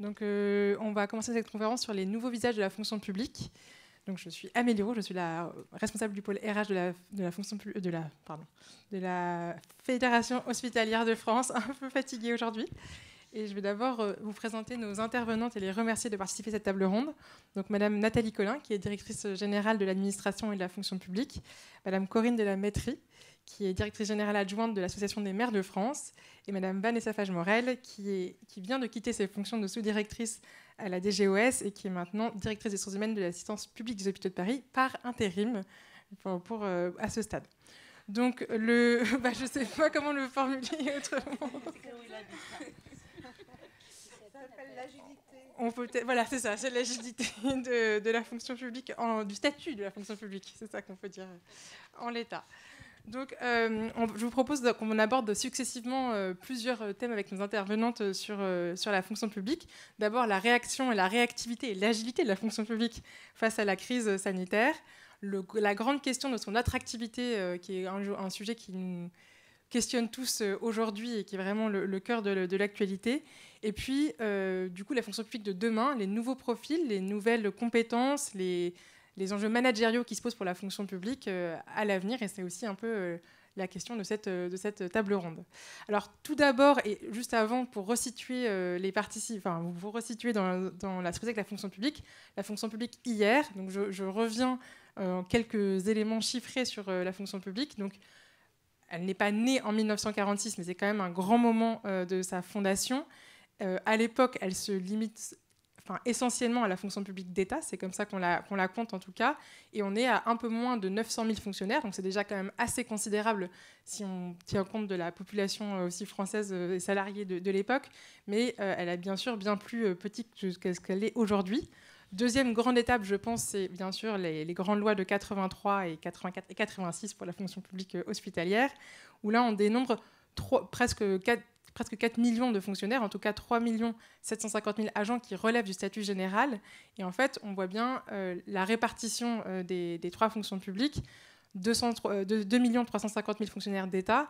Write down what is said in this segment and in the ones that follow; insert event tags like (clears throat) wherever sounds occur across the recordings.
Donc, euh, on va commencer cette conférence sur les nouveaux visages de la fonction publique. Donc, je suis Amélie Roux, je suis la responsable du pôle RH de la, Fédération hospitalière de France, (laughs) un peu fatiguée aujourd'hui. Et je vais d'abord euh, vous présenter nos intervenantes et les remercier de participer à cette table ronde. Donc, Madame Nathalie Collin, qui est directrice générale de l'administration et de la fonction publique, Madame Corinne de la Maîtrie, qui est directrice générale adjointe de l'Association des maires de France, et Madame Vanessa Fage-Morel, qui, qui vient de quitter ses fonctions de sous-directrice à la DGOS et qui est maintenant directrice des ressources humaines de l'assistance publique des hôpitaux de Paris par intérim pour, euh, à ce stade. Donc, le, (laughs) bah, je ne sais pas comment le formuler autrement. (laughs) On peut voilà, c'est ça, c'est l'agilité de, la fonction publique, en, du statut de la fonction publique, c'est ça qu'on peut dire en l'état. Donc, euh, je vous propose qu'on aborde successivement euh, plusieurs euh, thèmes avec nos intervenantes sur, sur la fonction publique. D'abord, la réaction et la réactivité et l'agilité de la fonction publique face à la crise sanitaire. la grande question de son attractivité, qui est un, sujet qui nous questionne tous aujourd'hui et qui est vraiment le, cœur de l'actualité. Et puis, du coup, la fonction publique de demain, les nouveaux profils, les nouvelles compétences, les les enjeux managériaux qui se posent pour la fonction publique euh, à l'avenir. Et c'est aussi un peu euh, la question euh, de cette, table ronde. Alors tout d'abord, et juste avant, pour resituer les participants, vous, vous dans, la société de la fonction publique, la fonction publique hier, donc je, reviens en quelques éléments chiffrés sur la fonction publique. Donc, elle n'est pas née en 1946, mais c'est quand même un grand moment de sa fondation. à l'époque, elle se limite enfin, essentiellement à la fonction publique d'État, c'est comme ça qu'on la, compte en tout cas, et on est à un peu moins de 900 000 fonctionnaires, donc c'est déjà quand même assez considérable si on tient compte de la population euh, aussi française euh, et salariée de, l'époque, mais euh, elle est bien sûr bien plus petite que ce qu'elle est aujourd'hui. Deuxième grande étape, je pense, c'est bien sûr les, grandes lois de 83 et 84 et 86 pour la fonction publique hospitalière, où là on dénombre presque 4, presque 4 millions de fonctionnaires, en tout cas 3 750 000 agents qui relèvent du statut général. Et en fait, on voit bien euh, la répartition euh, des, trois fonctions publiques. 200, 2 350 000 fonctionnaires d'État,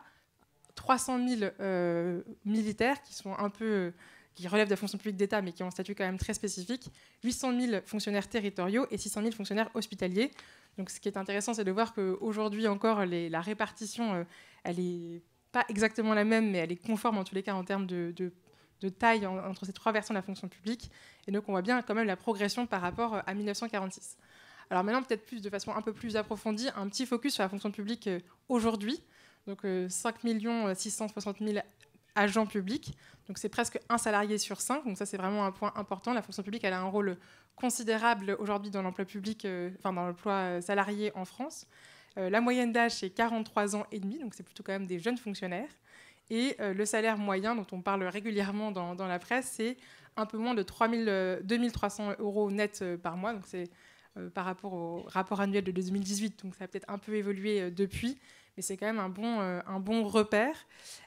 300 000 euh, militaires qui sont un peu qui relèvent de la fonction publique d'État, mais qui ont un statut quand même très spécifique, 800 000 fonctionnaires territoriaux et 600 000 fonctionnaires hospitaliers. Donc, ce qui est intéressant, c'est de voir qu'aujourd'hui encore, la répartition, elle est pas exactement la même, mais elle est conforme en tous les cas en termes de, taille entre ces trois versions de la fonction publique. Et donc on voit bien quand même la progression par rapport euh, à 1946. Alors maintenant, peut-être plus de façon un peu plus approfondie, un petit focus sur la fonction publique euh, aujourd'hui. Donc 5 660 000 agents publics. Donc c'est presque un salarié sur cinq. Donc ça c'est vraiment un point important. La fonction publique elle a un rôle considérable aujourd'hui dans l'emploi public, euh, enfin dans l'emploi salarié en France. Euh, la moyenne d'âge, c'est 43 ans et demi, donc c'est plutôt quand même des jeunes fonctionnaires. Et euh, le salaire moyen, dont on parle régulièrement dans, la presse, c'est un peu moins de 2300 euh, euros net par mois. Donc c'est par rapport au rapport annuel de 2018, donc ça a peut-être un peu évolué depuis, mais c'est quand même un bon, repère.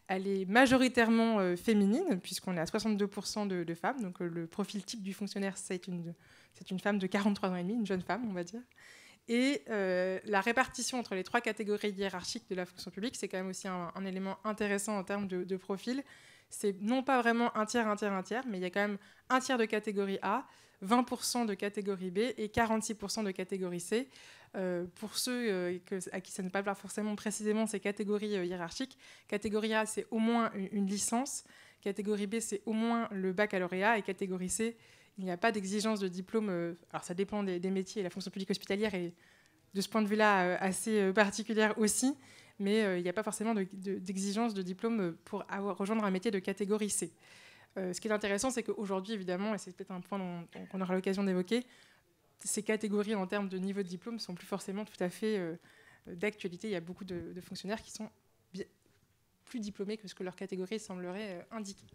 Elle est majoritairement féminine, puisqu'on est à 62% de, femmes, donc le profil type du fonctionnaire, c'est une, c'est une femme de 43 ans et demi, une jeune femme, on va dire. Et euh, la répartition entre les trois catégories hiérarchiques de la fonction publique, c'est quand même aussi un, élément intéressant en termes de, profil. C'est non pas vraiment un tiers, un tiers, un tiers, mais il y a quand même un tiers de catégorie A, 20% de catégorie B et 46% de catégorie C. Euh, pour ceux euh, à qui ça ne parle pas forcément précisément ces catégories hiérarchiques, catégorie A, c'est au moins une licence. Catégorie B, c'est au moins le baccalauréat. Et catégorie C, il n'y a pas d'exigence de diplôme. Euh, alors, ça dépend des, métiers métiers. La fonction publique hospitalière est, de ce point de vue-là, euh, assez euh, particulière aussi. Mais il n'y a pas forcément d'exigence de, diplôme pour rejoindre un métier de catégorie C. ce qui est intéressant, c'est qu'aujourd'hui, évidemment, et c'est peut-être un point qu'on aura l'occasion d'évoquer, ces catégories en termes de niveau de diplôme sont plus forcément tout à fait d'actualité. Il y a beaucoup de, de fonctionnaires qui sont plus diplômés que ce que leur catégorie semblerait indiquer.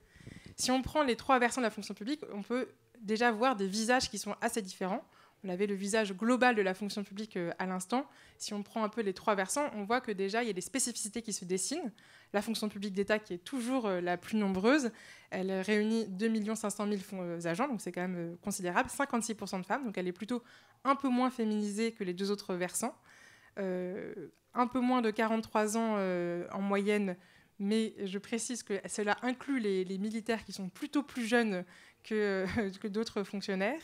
Si on prend les trois versions de la fonction publique, on peut déjà voir des visages qui sont assez différents. On avait le visage global de la fonction publique euh, à l'instant. Si on prend un peu les trois versants, on voit que déjà, il y a des spécificités qui se dessinent. La fonction publique d'État, qui est toujours euh, la plus nombreuse, elle euh, réunit 2 500 000 agents, donc c'est quand même considérable, 56% de femmes, donc elle est plutôt un peu moins féminisée que les deux autres versants. un peu moins de 43 ans en moyenne, mais je précise que cela inclut les, les militaires qui sont plutôt plus jeunes que, (laughs) que d'autres fonctionnaires.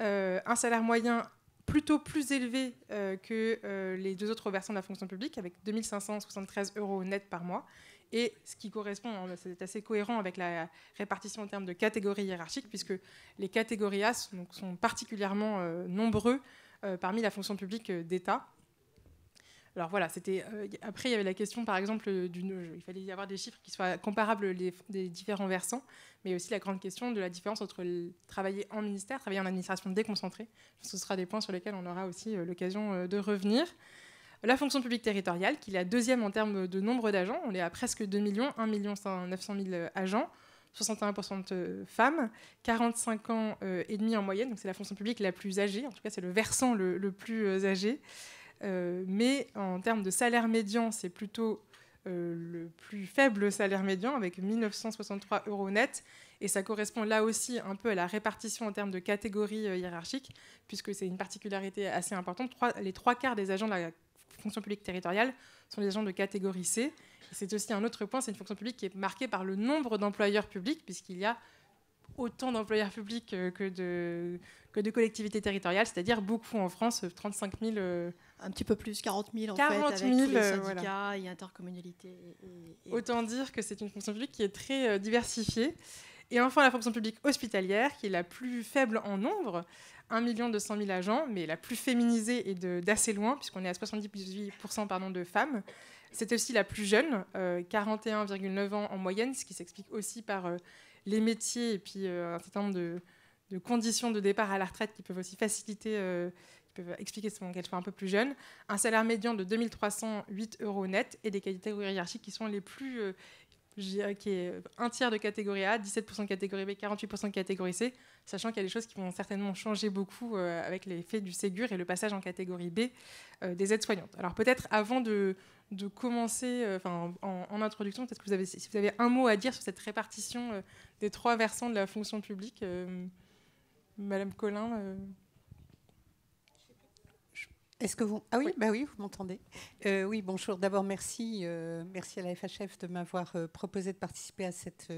Euh, un salaire moyen plutôt plus élevé euh, que euh, les deux autres versants de la fonction publique, avec 2573 euros net par mois. Et ce qui correspond, hein, c'est assez cohérent avec la répartition en termes de catégories hiérarchiques, puisque les catégories A sont, donc, sont particulièrement nombreux parmi la fonction publique d'État. Alors voilà, c'était. Euh, après, il y avait la question, par exemple, euh, euh, Il fallait y avoir des chiffres qui soient comparables les, des différents versants, mais aussi la grande question de la différence entre travailler en ministère, travailler en administration déconcentrée. Ce sera des points sur lesquels on aura aussi l'occasion de revenir. La fonction publique territoriale, qui est la deuxième en termes de nombre d'agents, on est à presque 2 millions, 1 million 900 000 agents. 61% de femmes, 45 ans et demi en moyenne, donc c'est la fonction publique la plus âgée, en tout cas c'est le versant le plus âgé. Euh, mais en termes de salaire médian, c'est plutôt euh, le plus faible salaire médian, avec 1963 euros net. Et ça correspond là aussi un peu à la répartition en termes de catégories euh, hiérarchiques, puisque c'est une particularité assez importante. les trois quarts des agents de la fonction publique territoriale sont des agents de catégorie C. C'est aussi un autre point, c'est une fonction publique qui est marquée par le nombre d'employeurs publics, puisqu'il y a autant d'employeurs publics que de, que de collectivités territoriales, c'est-à-dire beaucoup en France, 35 000 un petit peu plus, 40 000 en 40 fait, avec 000, les euh, syndicats et intercommunalités. Autant dire que c'est une fonction publique qui est très euh, diversifiée. Et enfin, la fonction publique hospitalière, qui est la plus faible en nombre, 1 million 000 agents, mais la plus féminisée et d'assez loin, puisqu'on est à 78% pardon, de femmes. C'est aussi la plus jeune, 41,9 euh, ans en moyenne, ce qui s'explique aussi par les métiers et puis un certain nombre de, de, conditions de départ à la retraite qui peuvent aussi faciliter peux expliquer moment quelque un peu plus jeune un salaire médian de 2308 euros net et des catégories hiérarchiques qui sont les plus, euh, qui est un tiers de catégorie A, 17% de catégorie B, 48% de catégorie C, sachant qu'il y a des choses qui vont certainement changer beaucoup euh, avec l'effet du Ségur et le passage en catégorie B euh, des aides-soignantes. Alors peut-être avant de, commencer, en, introduction, peut-être que vous avez, si vous avez un mot à dire sur cette répartition des trois versants de la fonction publique, Madame Collin est-ce que vous Ah oui, Bah oui, vous m'entendez. Euh, oui, bonjour. D'abord, merci, euh, merci à la FHF de m'avoir euh, proposé de participer à cette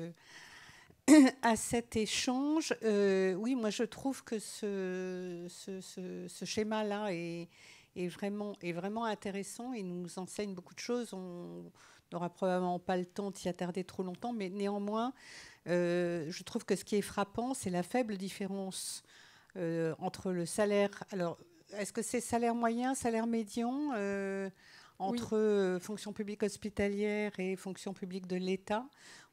(clears throat) à cet échange. oui, moi, je trouve que ce, ce, schéma-là est, est, vraiment est vraiment intéressant et nous enseigne beaucoup de choses. On n'aura probablement pas le temps d'y attarder trop longtemps, mais néanmoins, je trouve que ce qui est frappant, c'est la faible différence entre le salaire. Alors est-ce que c'est salaire moyen, salaire médian euh, entre euh, fonction publique hospitalière et fonction publique de l'État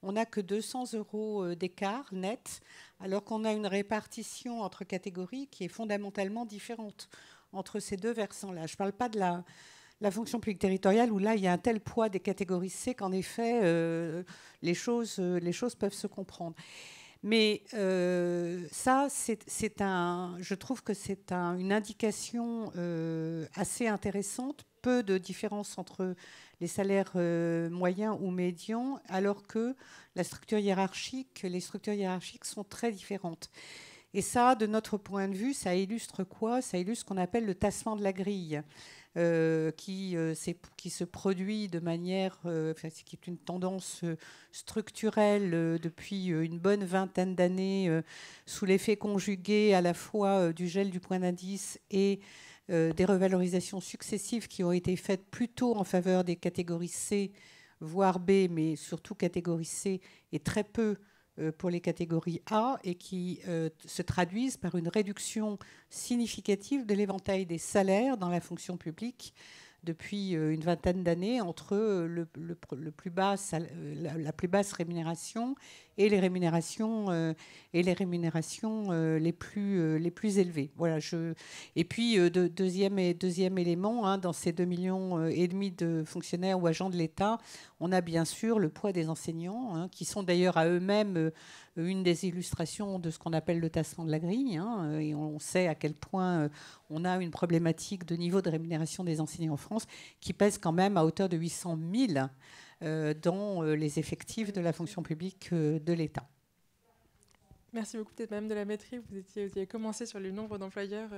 On n'a que 200 euros euh, d'écart net, alors qu'on a une répartition entre catégories qui est fondamentalement différente entre ces deux versants-là. Je ne parle pas de la, fonction publique territoriale où là il y a un tel poids des catégories C qu'en effet les, choses, les choses peuvent se comprendre. Mais euh, ça, c'est un, je trouve que c'est un, une indication euh, assez intéressante. Peu de différence entre les salaires euh, moyens ou médians, alors que la structure hiérarchique, les structures hiérarchiques sont très différentes. Et ça, de notre point de vue, ça illustre quoi Ça illustre ce qu'on appelle le tassement de la grille. Euh, euh, qui, se produit de manière, euh, qui est une tendance structurelle depuis une bonne vingtaine d'années, sous l'effet conjugué à la fois du gel du point d'indice et des revalorisations successives qui ont été faites plutôt en faveur des catégories C, voire B, mais surtout catégories C, et très peu euh, pour les catégories A et qui euh, se traduisent par une réduction significative de l'éventail des salaires dans la fonction publique depuis euh, une vingtaine d'années entre euh, le, plus bas, euh, la, plus basse rémunération et les rémunérations, et les, rémunérations les, plus, les plus élevées. Voilà, Et puis, deuxième, deuxième élément, hein, dans ces 2,5 millions et demi de fonctionnaires ou agents de l'État, on a bien sûr le poids des enseignants, hein, qui sont d'ailleurs à eux-mêmes une des illustrations de ce qu'on appelle le tassement de la grille. Hein, et on sait à quel point euh, on a une problématique de niveau de rémunération des enseignants en France qui pèse quand même à hauteur de 800 000 euh, dans euh, les effectifs de la fonction publique de l'État. Merci beaucoup. Peut-être Madame de la maîtrise, vous, étiez, commencé sur le nombre d'employeurs.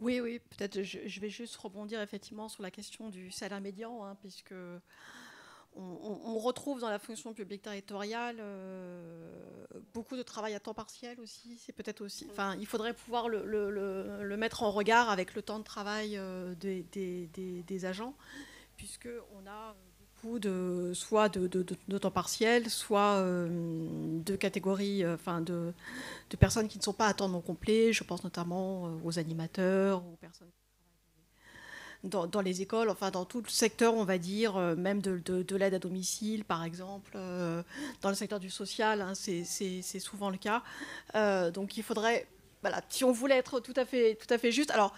Oui, oui, peut-être je, je, vais juste rebondir effectivement sur la question du salaire médian, hein, puisque on, retrouve dans la fonction publique territoriale euh, beaucoup de travail à temps partiel aussi. C'est peut-être aussi. Enfin, il faudrait pouvoir le, mettre en regard avec le temps de travail euh, des, agents, puisque on a beaucoup de soit de, temps partiel, soit euh, de catégories, enfin de, personnes qui ne sont pas à temps non complet. Je pense notamment aux animateurs, aux personnes dans, les écoles, enfin dans tout le secteur, on va dire, euh, même de, de, l'aide à domicile, par exemple, euh, dans le secteur du social, hein, c'est souvent le cas. Euh, donc il faudrait, voilà, si on voulait être tout à fait, tout à fait juste, alors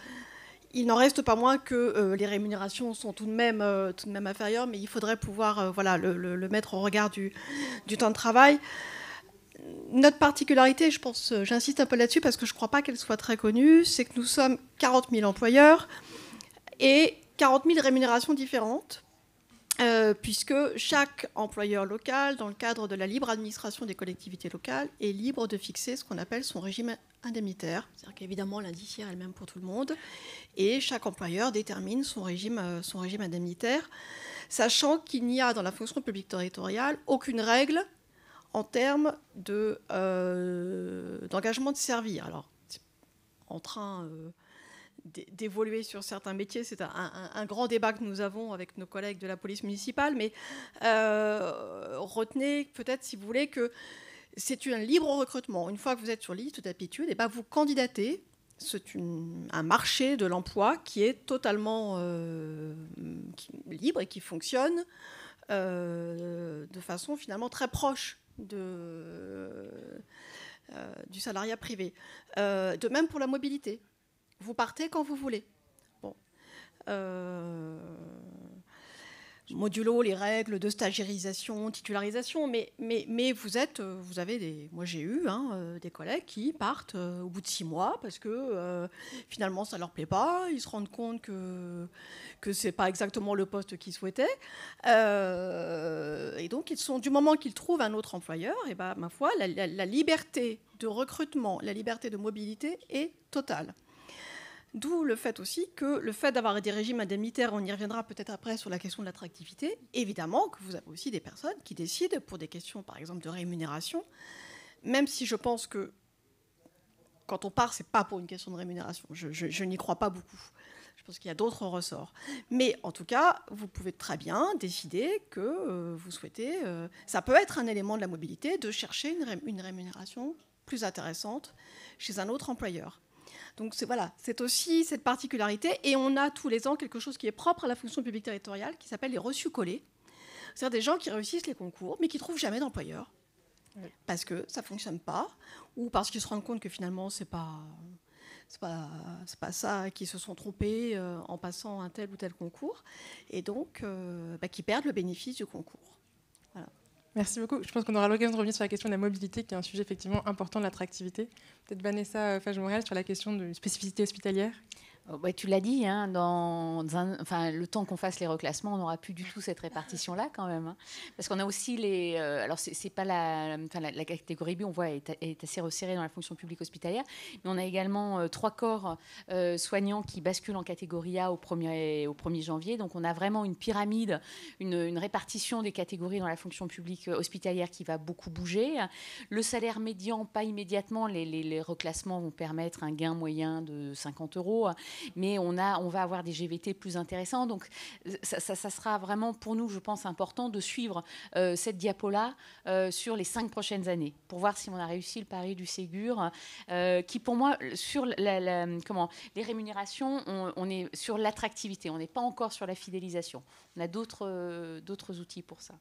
il n'en reste pas moins que les rémunérations sont tout de même, tout de même inférieures, mais il faudrait pouvoir, voilà, le, mettre au regard du, du temps de travail notre particularité, je pense, j'insiste un peu là-dessus parce que je ne crois pas qu'elle soit très connue, c'est que nous sommes 40 000 employeurs et 40 000 rémunérations différentes, euh, puisque chaque employeur local, dans le cadre de la libre administration des collectivités locales, est libre de fixer ce qu'on appelle son régime indemnitaire. C'est-à-dire qu'évidemment, l'indiciaire est le même pour tout le monde, et chaque employeur détermine son régime, euh, son régime indemnitaire, sachant qu'il n'y a dans la fonction publique territoriale aucune règle en termes d'engagement de, euh, de, servir. Alors, en train euh, d'évoluer sur certains métiers. C'est un, grand débat que nous avons avec nos collègues de la police municipale, mais euh, retenez peut-être, si vous voulez, que c'est un libre recrutement. Une fois que vous êtes sur liste d'aptitude, et eh pas ben, vous candidatez. C'est un marché de l'emploi qui est totalement euh, libre et qui fonctionne euh, de façon finalement très proche du salariat privé. de même pour la mobilité. Vous partez quand vous voulez. Euh, modulo les règles de stagiarisation, titularisation, mais, vous êtes, euh, vous avez des, moi j'ai eu hein, euh, des collègues qui partent au bout de six mois parce que finalement ça leur plaît pas, ils se rendent compte que ce c'est pas exactement le poste qu'ils souhaitaient, et donc ils sont du moment qu'ils trouvent un autre employeur, et ben ma foi la liberté de recrutement, la liberté de mobilité est totale. D'où le fait aussi que le fait d'avoir des régimes indemnitaires, on y reviendra peut-être après sur la question de l'attractivité, évidemment que vous avez aussi des personnes qui décident pour des questions par exemple de rémunération, même si je pense que quand on part, c'est pas pour une question de rémunération, je, n'y crois pas beaucoup. Je pense qu'il y a d'autres ressorts. Mais en tout cas, vous pouvez très bien décider que euh, vous souhaitez. Euh, ça peut être un élément de la mobilité de chercher une rémunération plus intéressante chez un autre employeur. Donc c'est voilà, c'est aussi cette particularité. Et on a tous les ans quelque chose qui est propre à la fonction publique territoriale, qui s'appelle les reçus collés. C'est-à-dire des gens qui réussissent les concours, mais qui ne trouvent jamais d'employeur parce que ça ne fonctionne pas, ou parce qu'ils se rendent compte que finalement ce pas pas, ça qu'ils se sont trompés euh, en passant un tel ou tel concours, et donc euh, bah, qui perdent le bénéfice du concours. Merci beaucoup. Je pense qu'on aura l'occasion de revenir sur la question de la mobilité, qui est un sujet effectivement important de l'attractivité. Peut-être Vanessa euh, Fage-Montréal sur la question de spécificité hospitalière. Oh, bah, tu l'as dit, hein, dans le temps qu'on fasse les reclassements, on n'aura plus du tout cette répartition-là quand même. Hein. Parce qu'on a aussi les... Euh, alors, c'est pas la, la, catégorie B, on voit, est, assez resserrée dans la fonction publique hospitalière, mais on a également euh, trois corps euh, soignants qui basculent en catégorie A au 1er, au 1er janvier. Donc, on a vraiment une pyramide, une, répartition des catégories dans la fonction publique hospitalière qui va beaucoup bouger. Le salaire médian, pas immédiatement, les, les reclassements vont permettre un gain moyen de 50 euros mais on, a, on va avoir des GVT plus intéressants. Donc ça, sera vraiment pour nous, je pense, important de suivre euh, cette diapo-là euh, sur les cinq prochaines années pour voir si on a réussi le pari du Ségur, euh, qui pour moi, sur la, comment, les rémunérations, on, est sur l'attractivité, on n'est pas encore sur la fidélisation. On a d'autres d'autres outils pour ça.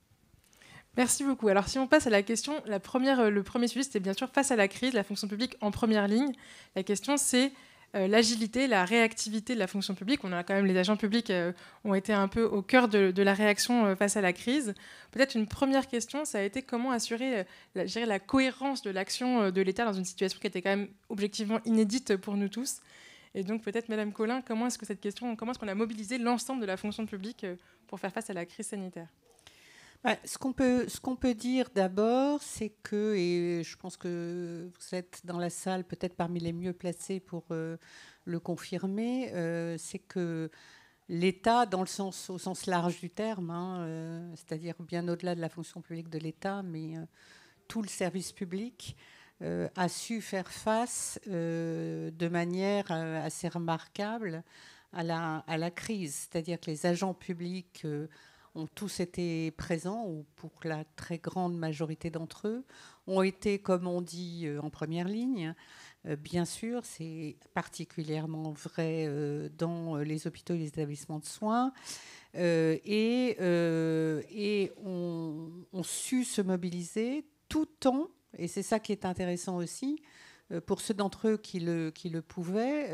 Merci beaucoup. Alors si on passe à la question, la première, le premier sujet, c'était bien sûr face à la crise, la fonction publique en première ligne. La question c'est euh, l'agilité, la réactivité de la fonction publique. On a quand même les agents publics euh, ont été un peu au cœur de, la réaction euh, face à la crise. Peut-être une première question, ça a été comment assurer la, la cohérence de l'action de l'État dans une situation qui était quand même objectivement inédite pour nous tous. Et donc peut-être, Madame Collin, comment est-ce que cette question, comment est-ce qu'on a mobilisé l'ensemble de la fonction publique pour faire face à la crise sanitaire bah, ce qu'on peut, ce qu'on peut dire d'abord, c'est que, et je pense que vous êtes dans la salle peut-être parmi les mieux placés pour euh, le confirmer, euh, c'est que l'État, dans le sens, au sens large du terme, hein, euh, c'est-à-dire bien au-delà de la fonction publique de l'État, mais tout le service public, a su faire face de manière assez remarquable à la, à la crise, c'est-à-dire que les agents publics tous été présents, ou pour la très grande majorité d'entre eux, ont été, comme on dit, euh, en première ligne. Euh, bien sûr, c'est particulièrement vrai euh, dans les hôpitaux et les établissements de soins. Et, et on, on su se mobiliser tout temps et c'est ça qui est intéressant aussi, pour ceux d'entre eux qui le, qui le pouvaient,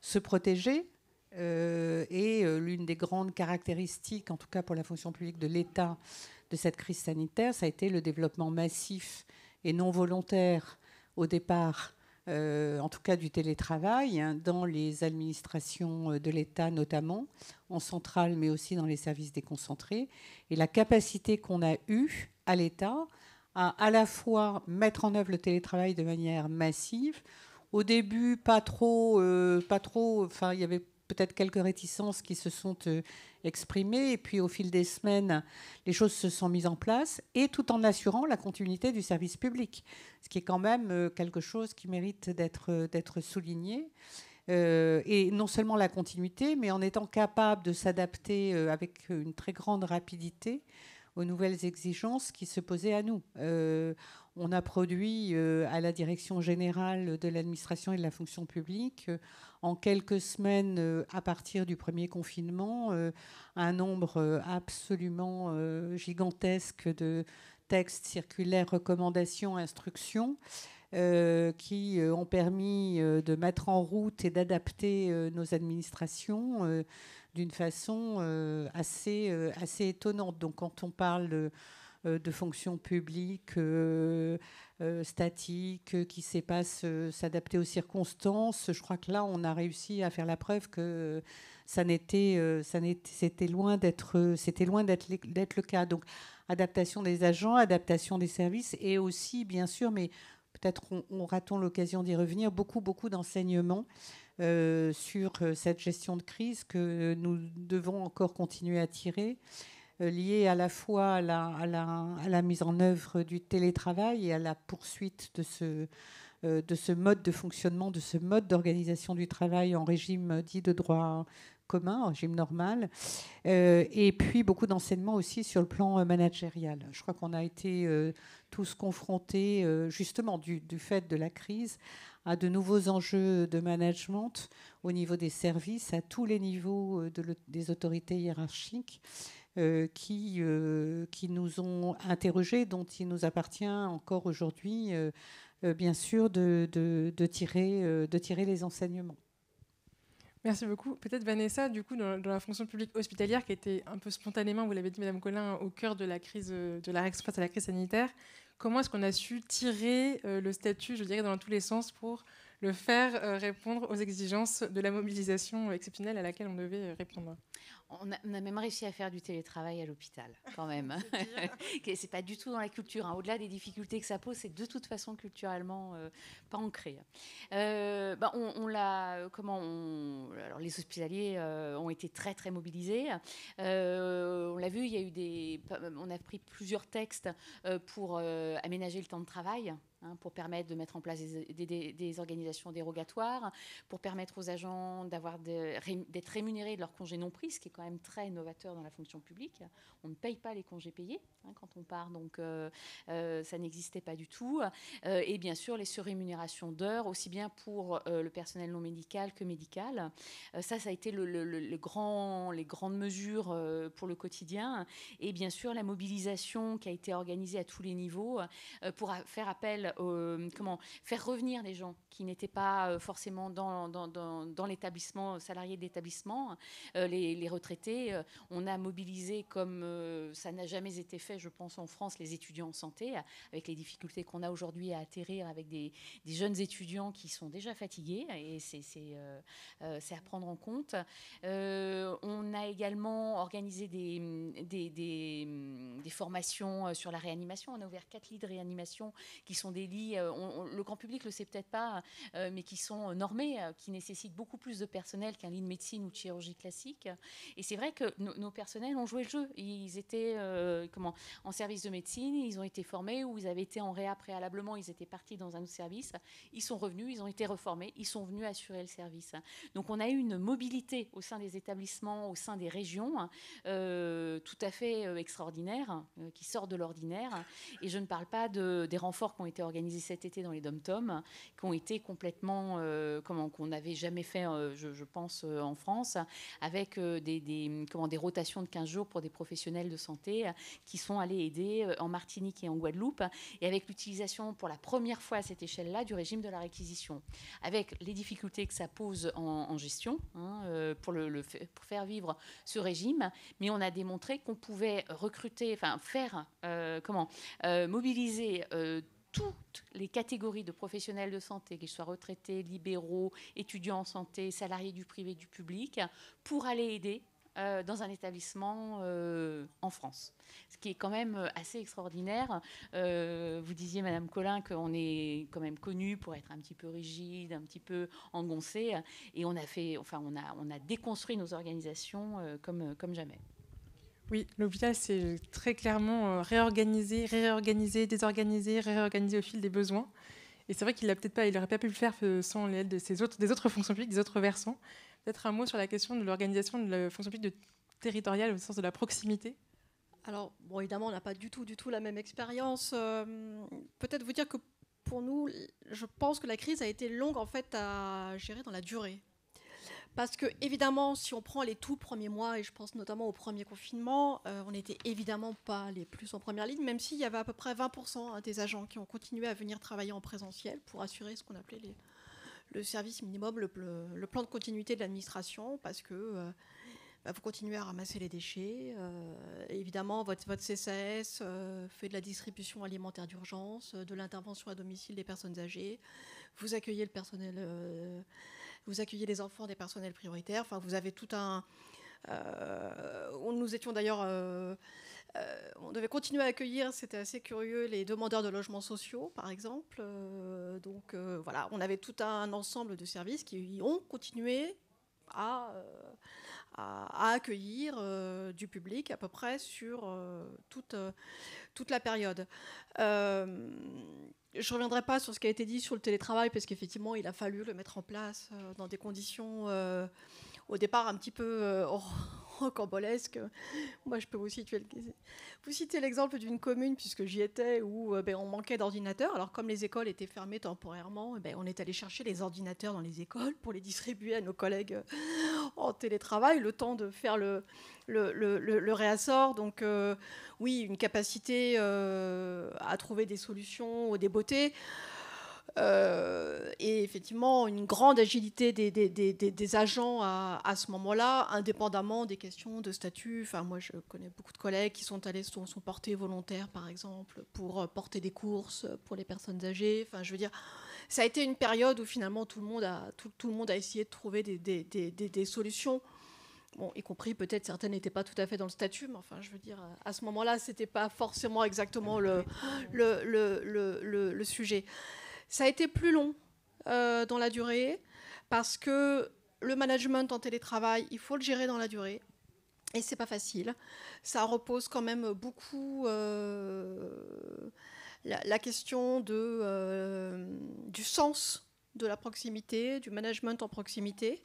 se protéger euh, et euh, l'une des grandes caractéristiques, en tout cas pour la fonction publique de l'État, de cette crise sanitaire, ça a été le développement massif et non volontaire au départ, euh, en tout cas du télétravail, hein, dans les administrations de l'État notamment, en centrale, mais aussi dans les services déconcentrés, et la capacité qu'on a eue à l'État à à la fois mettre en œuvre le télétravail de manière massive. Au début, pas trop, pas trop. Enfin, il y avait peut-être quelques réticences qui se sont euh, exprimées. Et puis, au fil des semaines, les choses se sont mises en place, et tout en assurant la continuité du service public, ce qui est quand même euh, quelque chose qui mérite d'être euh, souligné. et non seulement la continuité, mais en étant capable de s'adapter avec une très grande rapidité aux nouvelles exigences qui se posaient à nous on a produit euh, à la direction générale de l'administration et de la fonction publique, euh, en quelques semaines, euh, à partir du premier confinement, un nombre absolument gigantesque de textes, circulaires, recommandations, instructions. qui ont permis de mettre en route et d'adapter nos administrations d'une façon assez, assez étonnante. Donc quand on parle euh, de fonctions publiques, euh, euh, statiques, qui ne sait pas s'adapter aux circonstances. Je crois que là, on a réussi à faire la preuve que ça n'était, c'était loin d'être, c'était loin d'être le cas. Donc, adaptation des agents, adaptation des services et aussi, bien sûr, mais peut être on t l'occasion d'y revenir, beaucoup, beaucoup d'enseignements sur cette gestion de crise que nous devons encore continuer à tirer euh, lié à la fois à la, à, la, mise en œuvre du télétravail et à la poursuite de ce, euh, de ce mode de fonctionnement, de ce mode d'organisation du travail en régime dit de droit commun, en régime normal, euh, et puis beaucoup d'enseignements aussi sur le plan managérial. Je crois qu'on a été tous confrontés, justement du, fait de la crise, à de nouveaux enjeux de management au niveau des services, à tous les niveaux de des autorités hiérarchiques. Euh, euh, qui, nous ont interrogés, dont il nous appartient encore aujourd'hui, euh, bien sûr, de, de tirer, les enseignements. Merci beaucoup. Peut-être Vanessa, du coup, dans, la fonction publique hospitalière, qui était un peu spontanément, vous l'avez dit, Madame Collin, au cœur de la crise, de la à la crise sanitaire, comment est-ce qu'on a su tirer le statut, je dirais, dans tous les sens, pour le faire répondre aux exigences de la mobilisation exceptionnelle à laquelle on devait répondre on a, même réussi à faire du télétravail à l'hôpital, quand même. (laughs) (laughs) c'est pas du tout dans la culture. Hein. Au-delà des difficultés que ça pose, c'est de toute façon culturellement euh, pas ancré. Euh, bah, on, euh, comment les hospitaliers euh, ont été très très mobilisés. on l'a vu, il y a eu des, on a pris plusieurs textes pour aménager le temps de travail Hein, pour permettre de mettre en place des, organisations dérogatoires, pour permettre aux agents d'avoir d'être rémunérés de leurs congés non pris, ce qui est quand même très novateur dans la fonction publique. On ne paye pas les congés payés hein, quand on part, donc euh, euh, ça n'existait pas du tout. Euh, et bien sûr, les surrémunérations d'heures, aussi bien pour le personnel non médical que médical. ça, ça a été le, grand, les grandes mesures pour le quotidien. Et bien sûr, la mobilisation qui a été organisée à tous les niveaux pour faire appel euh, comment faire revenir les gens qui n'étaient pas euh, forcément dans, dans, l'établissement, euh, salariés d'établissement, les, retraités. on a mobilisé, comme ça n'a jamais été fait, je pense, en France, les étudiants en santé, avec les difficultés qu'on a aujourd'hui à atterrir avec des, jeunes étudiants qui sont déjà fatigués, et c'est à prendre en compte. on a également organisé des, des, des formations sur la réanimation. On a ouvert quatre lits de réanimation qui sont des euh, le grand public le sait peut-être pas, euh, mais qui sont normés, euh, qui nécessitent beaucoup plus de personnel qu'un lit de médecine ou de chirurgie classique. Et c'est vrai que nos personnels ont joué le jeu. Ils étaient comment, en service de médecine, ils ont été formés ou ils avaient été en réa préalablement, ils étaient partis dans un autre service, ils sont revenus, ils ont été reformés, ils sont venus assurer le service. Donc on a eu une mobilité au sein des établissements, au sein des régions, hein, tout à fait extraordinaire, qui sort de l'ordinaire. Et je ne parle pas de, des renforts qui ont été organisé cet été dans les dom tom qui ont été complètement, euh, comment, qu'on n'avait jamais fait, euh, je, pense, euh, en France, avec des, comment, des rotations de 15 jours pour des professionnels de santé qui sont allés aider en Martinique et en Guadeloupe, et avec l'utilisation pour la première fois à cette échelle-là du régime de la réquisition, avec les difficultés que ça pose en, gestion hein, pour, le, pour faire vivre ce régime, mais on a démontré qu'on pouvait recruter, enfin faire, comment, mobiliser toutes les catégories de professionnels de santé, qu'ils soient retraités, libéraux, étudiants en santé, salariés du privé, du public, pour aller aider euh, dans un établissement euh, en France. Ce qui est quand même euh, assez extraordinaire. vous disiez, Madame Collin, qu'on est quand même connu pour être un petit peu rigide, un petit peu engoncé. Et on a, fait, enfin, on a, on a déconstruit nos organisations comme, comme jamais. Oui, l'hôpital, c'est très clairement réorganiser, euh, réorganiser, désorganiser, réorganiser au fil des besoins. Et c'est vrai qu'il n'aurait peut-être pas, il pas pu le faire euh, sans l'aide de autres, des autres fonctions publiques, des autres versants. Peut-être un mot sur la question de l'organisation de la fonction publique territoriale au sens de la proximité. Alors, bon, évidemment, on n'a pas du tout, du tout la même expérience. Euh, peut-être vous dire que pour nous, je pense que la crise a été longue en fait à gérer dans la durée. Parce que, évidemment, si on prend les tout premiers mois, et je pense notamment au premier confinement, euh, on n'était évidemment pas les plus en première ligne, même s'il y avait à peu près 20% hein, des agents qui ont continué à venir travailler en présentiel pour assurer ce qu'on appelait le service minimum, le, plan de continuité de l'administration, parce que euh, bah, vous continuez à ramasser les déchets. Euh, évidemment, votre, CSAS fait de la distribution alimentaire d'urgence, de l'intervention à domicile des personnes âgées. Vous accueillez le personnel vous accueillez les enfants des personnels prioritaires, enfin vous avez tout un... Euh, nous étions d'ailleurs... Euh, euh, on devait continuer à accueillir, c'était assez curieux, les demandeurs de logements sociaux, par exemple. donc voilà, on avait tout un ensemble de services qui ont continué à, accueillir du public à peu près sur toute, toute la période. Je ne reviendrai pas sur ce qui a été dit sur le télétravail, parce qu'effectivement, il a fallu le mettre en place euh, dans des conditions, euh, au départ, un petit peu euh, rocambolesque. Moi, je peux vous, tuer le... vous citer l'exemple d'une commune, puisque j'y étais, où euh, ben, on manquait d'ordinateurs. Alors, comme les écoles étaient fermées temporairement, eh ben, on est allé chercher les ordinateurs dans les écoles pour les distribuer à nos collègues euh, en télétravail, le temps de faire le, le, le, réassort. Donc, euh, oui, une capacité à trouver des solutions, des beautés. Euh, et effectivement une grande agilité des, des, des, des agents à, à ce moment-là, indépendamment des questions de statut. Enfin, moi, je connais beaucoup de collègues qui sont allés, sont, sont portés volontaires, par exemple, pour euh, porter des courses pour les personnes âgées. Enfin, je veux dire, ça a été une période où finalement tout le monde a, tout, tout le monde a essayé de trouver des, des, des, des solutions. Bon, y compris peut-être certaines n'étaient pas tout à fait dans le statut, mais enfin, je veux dire, à ce moment-là, c'était pas forcément exactement ah, le, le, le, le sujet. Ça a été plus long euh, dans la durée parce que le management en télétravail, il faut le gérer dans la durée. Et c'est pas facile. Ça repose quand même beaucoup euh, la, question euh, du sens de la proximité, du management en proximité.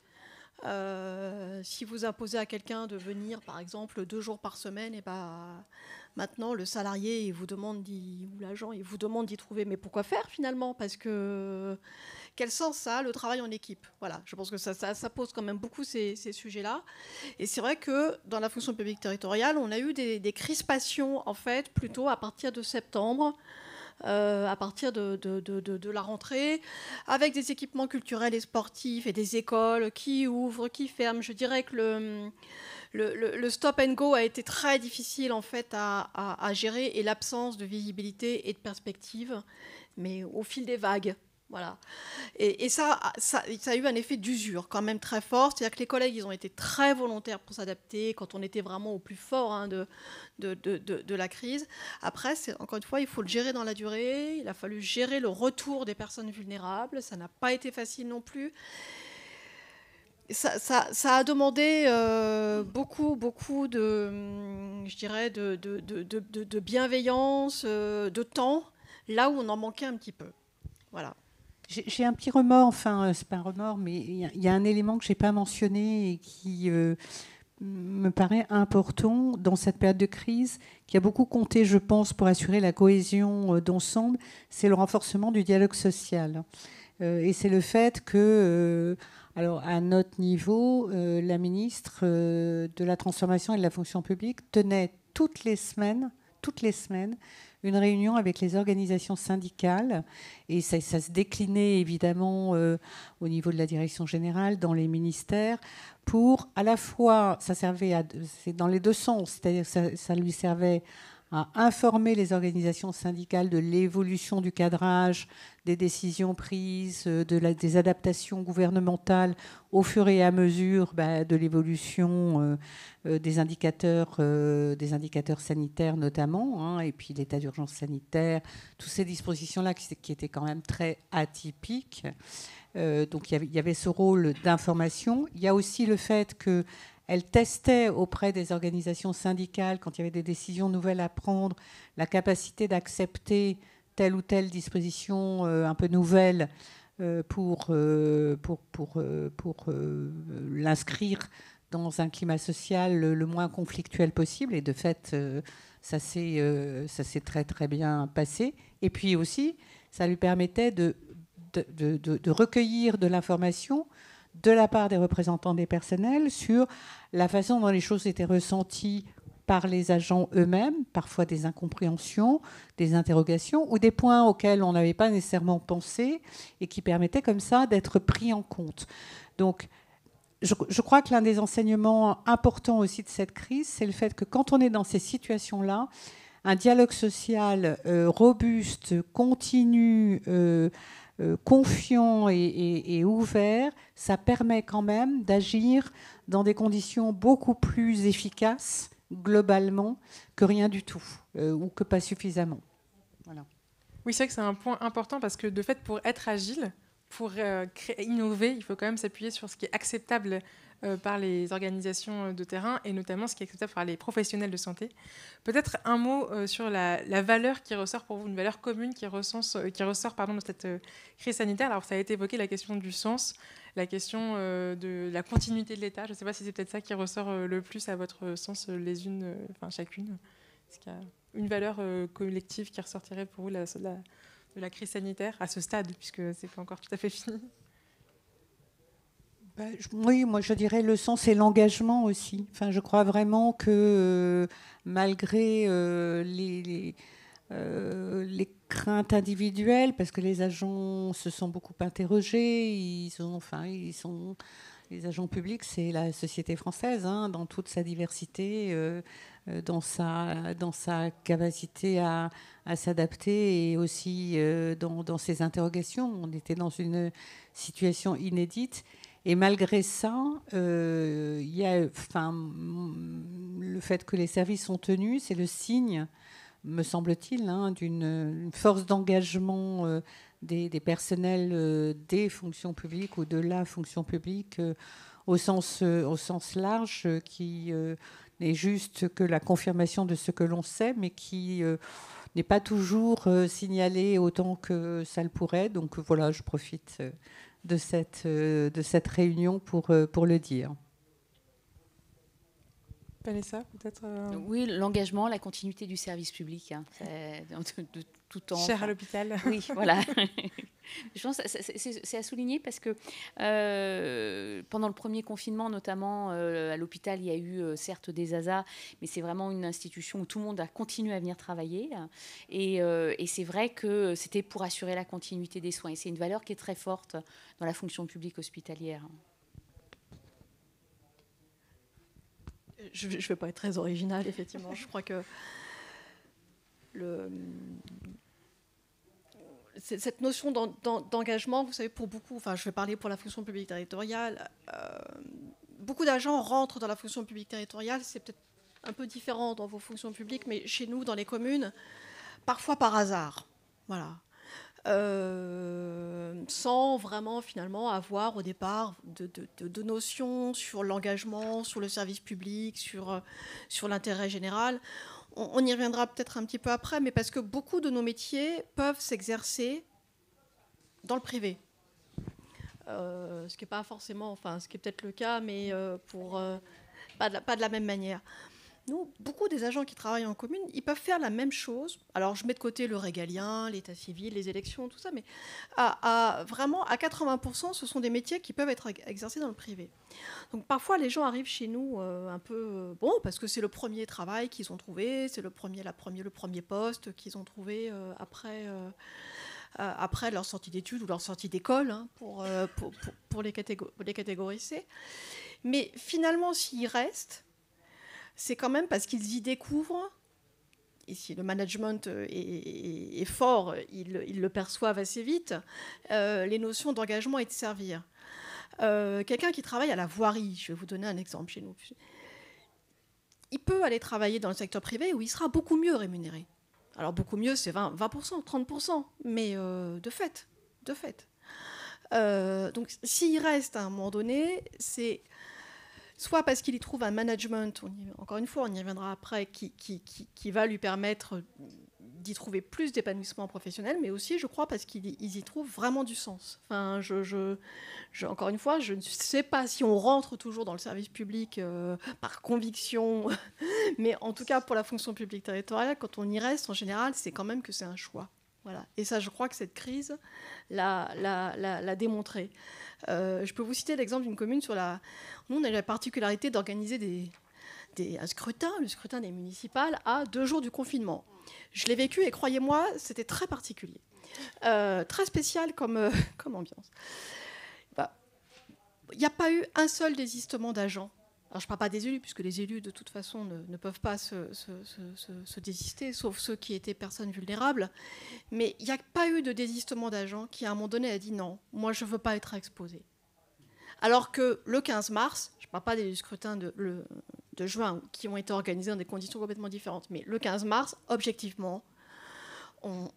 si vous imposez à quelqu'un de venir, par exemple, deux jours par semaine, et eh bah, ben, Maintenant, le salarié, il vous demande, ou l'agent, il vous demande d'y trouver. Mais pourquoi faire finalement Parce que quel sens ça a, le travail en équipe Voilà, je pense que ça, pose quand même beaucoup ces, sujets-là. Et c'est vrai que dans la fonction publique territoriale, on a eu des crispations en fait plutôt à partir de septembre. Euh, à partir de, la rentrée, avec des équipements culturels et sportifs et des écoles qui ouvrent, qui ferment. Je dirais que le, stop and go a été très difficile en fait à, à gérer et l'absence de visibilité et de perspective, mais au fil des vagues. Voilà. Et, ça, ça, a eu un effet d'usure quand même très fort. C'est-à-dire que les collègues, ils ont été très volontaires pour s'adapter quand on était vraiment au plus fort hein, de, de, la crise. Après, encore une fois, il faut le gérer dans la durée. Il a fallu gérer le retour des personnes vulnérables. Ça n'a pas été facile non plus. Ça, a demandé euh, beaucoup, beaucoup de, je dirais, de, de, bienveillance, euh, de temps, là où on en manquait un petit peu. Voilà. J'ai un petit remords, enfin, euh, c'est pas un remords, mais il y, a un élément que j'ai pas mentionné et qui euh, me paraît important dans cette période de crise, qui a beaucoup compté, je pense, pour assurer la cohésion euh, d'ensemble, c'est le renforcement du dialogue social. et c'est le fait que, alors, à notre niveau, la ministre de la Transformation et de la Fonction publique tenait toutes les semaines, toutes les semaines, une réunion avec les organisations syndicales et ça, se déclinait évidemment euh, au niveau de la direction générale, dans les ministères, pour à la fois, ça servait c'est dans les deux sens, c'est-à-dire ça lui servait à informer les organisations syndicales de l'évolution du cadrage, des décisions prises, euh, de des adaptations gouvernementales au fur et à mesure bah, de l'évolution euh, euh, des, indicateurs, des indicateurs sanitaires notamment, hein, et puis l'état d'urgence sanitaire, toutes ces dispositions-là qui, étaient quand même très atypiques. donc il y avait ce rôle d'information. Il y a aussi le fait que elle testait auprès des organisations syndicales, quand il y avait des décisions nouvelles à prendre, la capacité d'accepter telle ou telle disposition euh, un peu nouvelle euh, pour, euh, l'inscrire dans un climat social le, moins conflictuel possible. Et de fait, ça s'est très très bien passé. Et puis aussi, ça lui permettait de recueillir de l'information de la part des représentants des personnels sur la façon dont les choses étaient ressenties par les agents eux-mêmes, parfois des incompréhensions, des interrogations ou des points auxquels on n'avait pas nécessairement pensé et qui permettaient comme ça d'être pris en compte. Donc, je, crois que l'un des enseignements importants aussi de cette crise, c'est le fait que quand on est dans ces situations-là, un dialogue social euh, robuste, continu, euh, euh, confiant et, ouvert, ça permet quand même d'agir dans des conditions beaucoup plus efficaces globalement que rien du tout euh, ou que pas suffisamment. Oui, c'est vrai que c'est un point important parce que de fait, pour être agile, pour euh, innover, il faut quand même s'appuyer sur ce qui est acceptable euh, par les organisations euh, de terrain et notamment ce qui est acceptable par les professionnels de santé. Peut-être un mot euh, sur la, valeur qui ressort pour vous, une valeur commune qui, qui ressort pardon, de cette crise sanitaire. Alors ça a été évoqué la question du sens, la question de la continuité de l'État. Je ne sais pas si c'est peut-être ça qui ressort le plus à votre sens les unes, enfin chacune. Est-ce qu'il y a une valeur collective qui ressortirait pour vous de la crise sanitaire à ce stade, puisque c'est pas encore tout à fait fini bah, oui, moi je dirais le sens et l'engagement aussi. Enfin, je crois vraiment que euh, malgré euh, euh, les, craintes individuelles, parce que les agents se sont beaucoup interrogés, ils enfin, ils sont les agents publics, c'est la société française hein, dans toute sa diversité, dans sa dans sa capacité à, s'adapter et aussi dans, dans ses interrogations. On était dans une situation inédite. Et malgré ça, euh, le fait que les services sont tenus, c'est le signe, me semble-t-il, hein, d'une force d'engagement euh, des, personnels euh, des fonctions publiques ou de la fonction publique au, sens, au sens large qui n'est juste que la confirmation de ce que l'on sait, mais qui n'est pas toujours signalé autant que ça le pourrait. Donc voilà, je profite de cette, euh, de cette réunion pour, euh, pour le dire. Vanessa, peut-être euh, Oui, l'engagement, la continuité du service public. Hein tout Cher à l'hôpital. (laughs) Oui, voilà. (laughs) (laughs) Je pense c'est à souligner parce que euh, pendant le premier confinement, notamment euh, à l'hôpital, il y a eu euh, certes des ASA, mais c'est vraiment une institution où tout le monde a continué à venir travailler. Et, et c'est vrai que c'était pour assurer la continuité des soins. Et c'est une valeur qui est très forte dans la fonction publique hospitalière. Je ne vais pas être très originale, effectivement. Je crois que le, cette notion d'engagement, vous savez, pour beaucoup, enfin, je vais parler pour la fonction publique territoriale, euh, beaucoup d'agents rentrent dans la fonction publique territoriale, c'est peut-être un peu différent dans vos fonctions publiques, mais chez nous, dans les communes, parfois par hasard, voilà, euh, sans vraiment finalement avoir au départ de, notions sur l'engagement, sur le service public, sur l'intérêt général on, y reviendra peut-être un petit peu après, mais parce que beaucoup de nos métiers peuvent s'exercer dans le privé. Euh, ce qui n'est pas forcément, enfin, ce qui est peut-être le cas, mais euh, pour, euh, pas, de la, même manière beaucoup des agents qui travaillent en commune, ils peuvent faire la même chose. Alors, je mets de côté le régalien, l'état civil, les élections, tout ça, mais à, vraiment, à 80%, ce sont des métiers qui peuvent être exercés dans le privé. Donc, parfois, les gens arrivent chez nous euh, un peu, euh, bon, parce que c'est le premier travail qu'ils ont trouvé, c'est le premier, la le premier poste qu'ils ont trouvé euh, après après leur sortie d'études ou leur sortie d'école hein, pour, pour, les, les catégoriser. Mais finalement, s'ils restent, c'est quand même parce qu'ils y découvrent, et si le management euh, est, fort, ils, le perçoivent assez vite, euh, les notions d'engagement et de servir. Euh, quelqu'un qui travaille à la voirie, je vais vous donner un exemple chez nous, il peut aller travailler dans le secteur privé où il sera beaucoup mieux rémunéré. Alors beaucoup mieux, c'est 20%, 30%, mais de fait, de fait. donc s'il reste à un moment donné, c'est soit parce qu'il y trouve un management, on encore une fois, on y reviendra après, qui, va lui permettre d'y trouver plus d'épanouissement professionnel, mais aussi, je crois, parce qu'ils y trouvent vraiment du sens. Enfin, je, encore une fois, je ne sais pas si on rentre toujours dans le service public euh, par conviction, (laughs) mais en tout cas, pour la fonction publique territoriale, quand on y reste, en général, c'est quand même que c'est un choix. Et ça, je crois que cette crise l'a démontré. Euh, je peux vous citer l'exemple d'une commune sur la. Nous, on a la particularité d'organiser un scrutin, le scrutin des municipales, à deux jours du confinement. Je l'ai vécu et croyez-moi, c'était très particulier. Euh, très spécial comme, euh, (laughs) comme ambiance. Bah, il n'y a pas eu un seul désistement d'agents alors je ne parle pas des élus, puisque les élus, de toute façon, ne, peuvent pas se, désister, sauf ceux qui étaient personnes vulnérables. Mais il n'y a pas eu de désistement d'agents qui, à un moment donné, a dit non, moi, je ne veux pas être exposé. Alors que le 15 mars, je ne parle pas des scrutins de, juin, qui ont été organisés dans des conditions complètement différentes, mais le 15 mars, objectivement, on,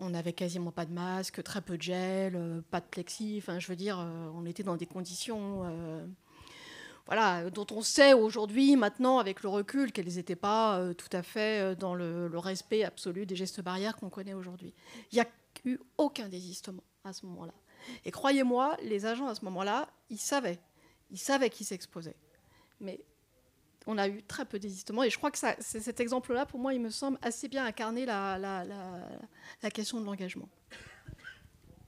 n'avait avait quasiment pas de masque, très peu de gel, euh, pas de plexi. Enfin, je veux dire, euh, on était dans des conditions euh, voilà, dont on sait aujourd'hui, maintenant, avec le recul, qu'elles n'étaient pas euh, tout à fait euh, dans le, respect absolu des gestes barrières qu'on connaît aujourd'hui. Il n'y a eu aucun désistement à ce moment-là. Et croyez-moi, les agents à ce moment-là, ils savaient. Ils savaient qu'ils s'exposaient. Mais on a eu très peu de désistements. Et je crois que cet exemple-là, pour moi, il me semble assez bien incarner la question de l'engagement.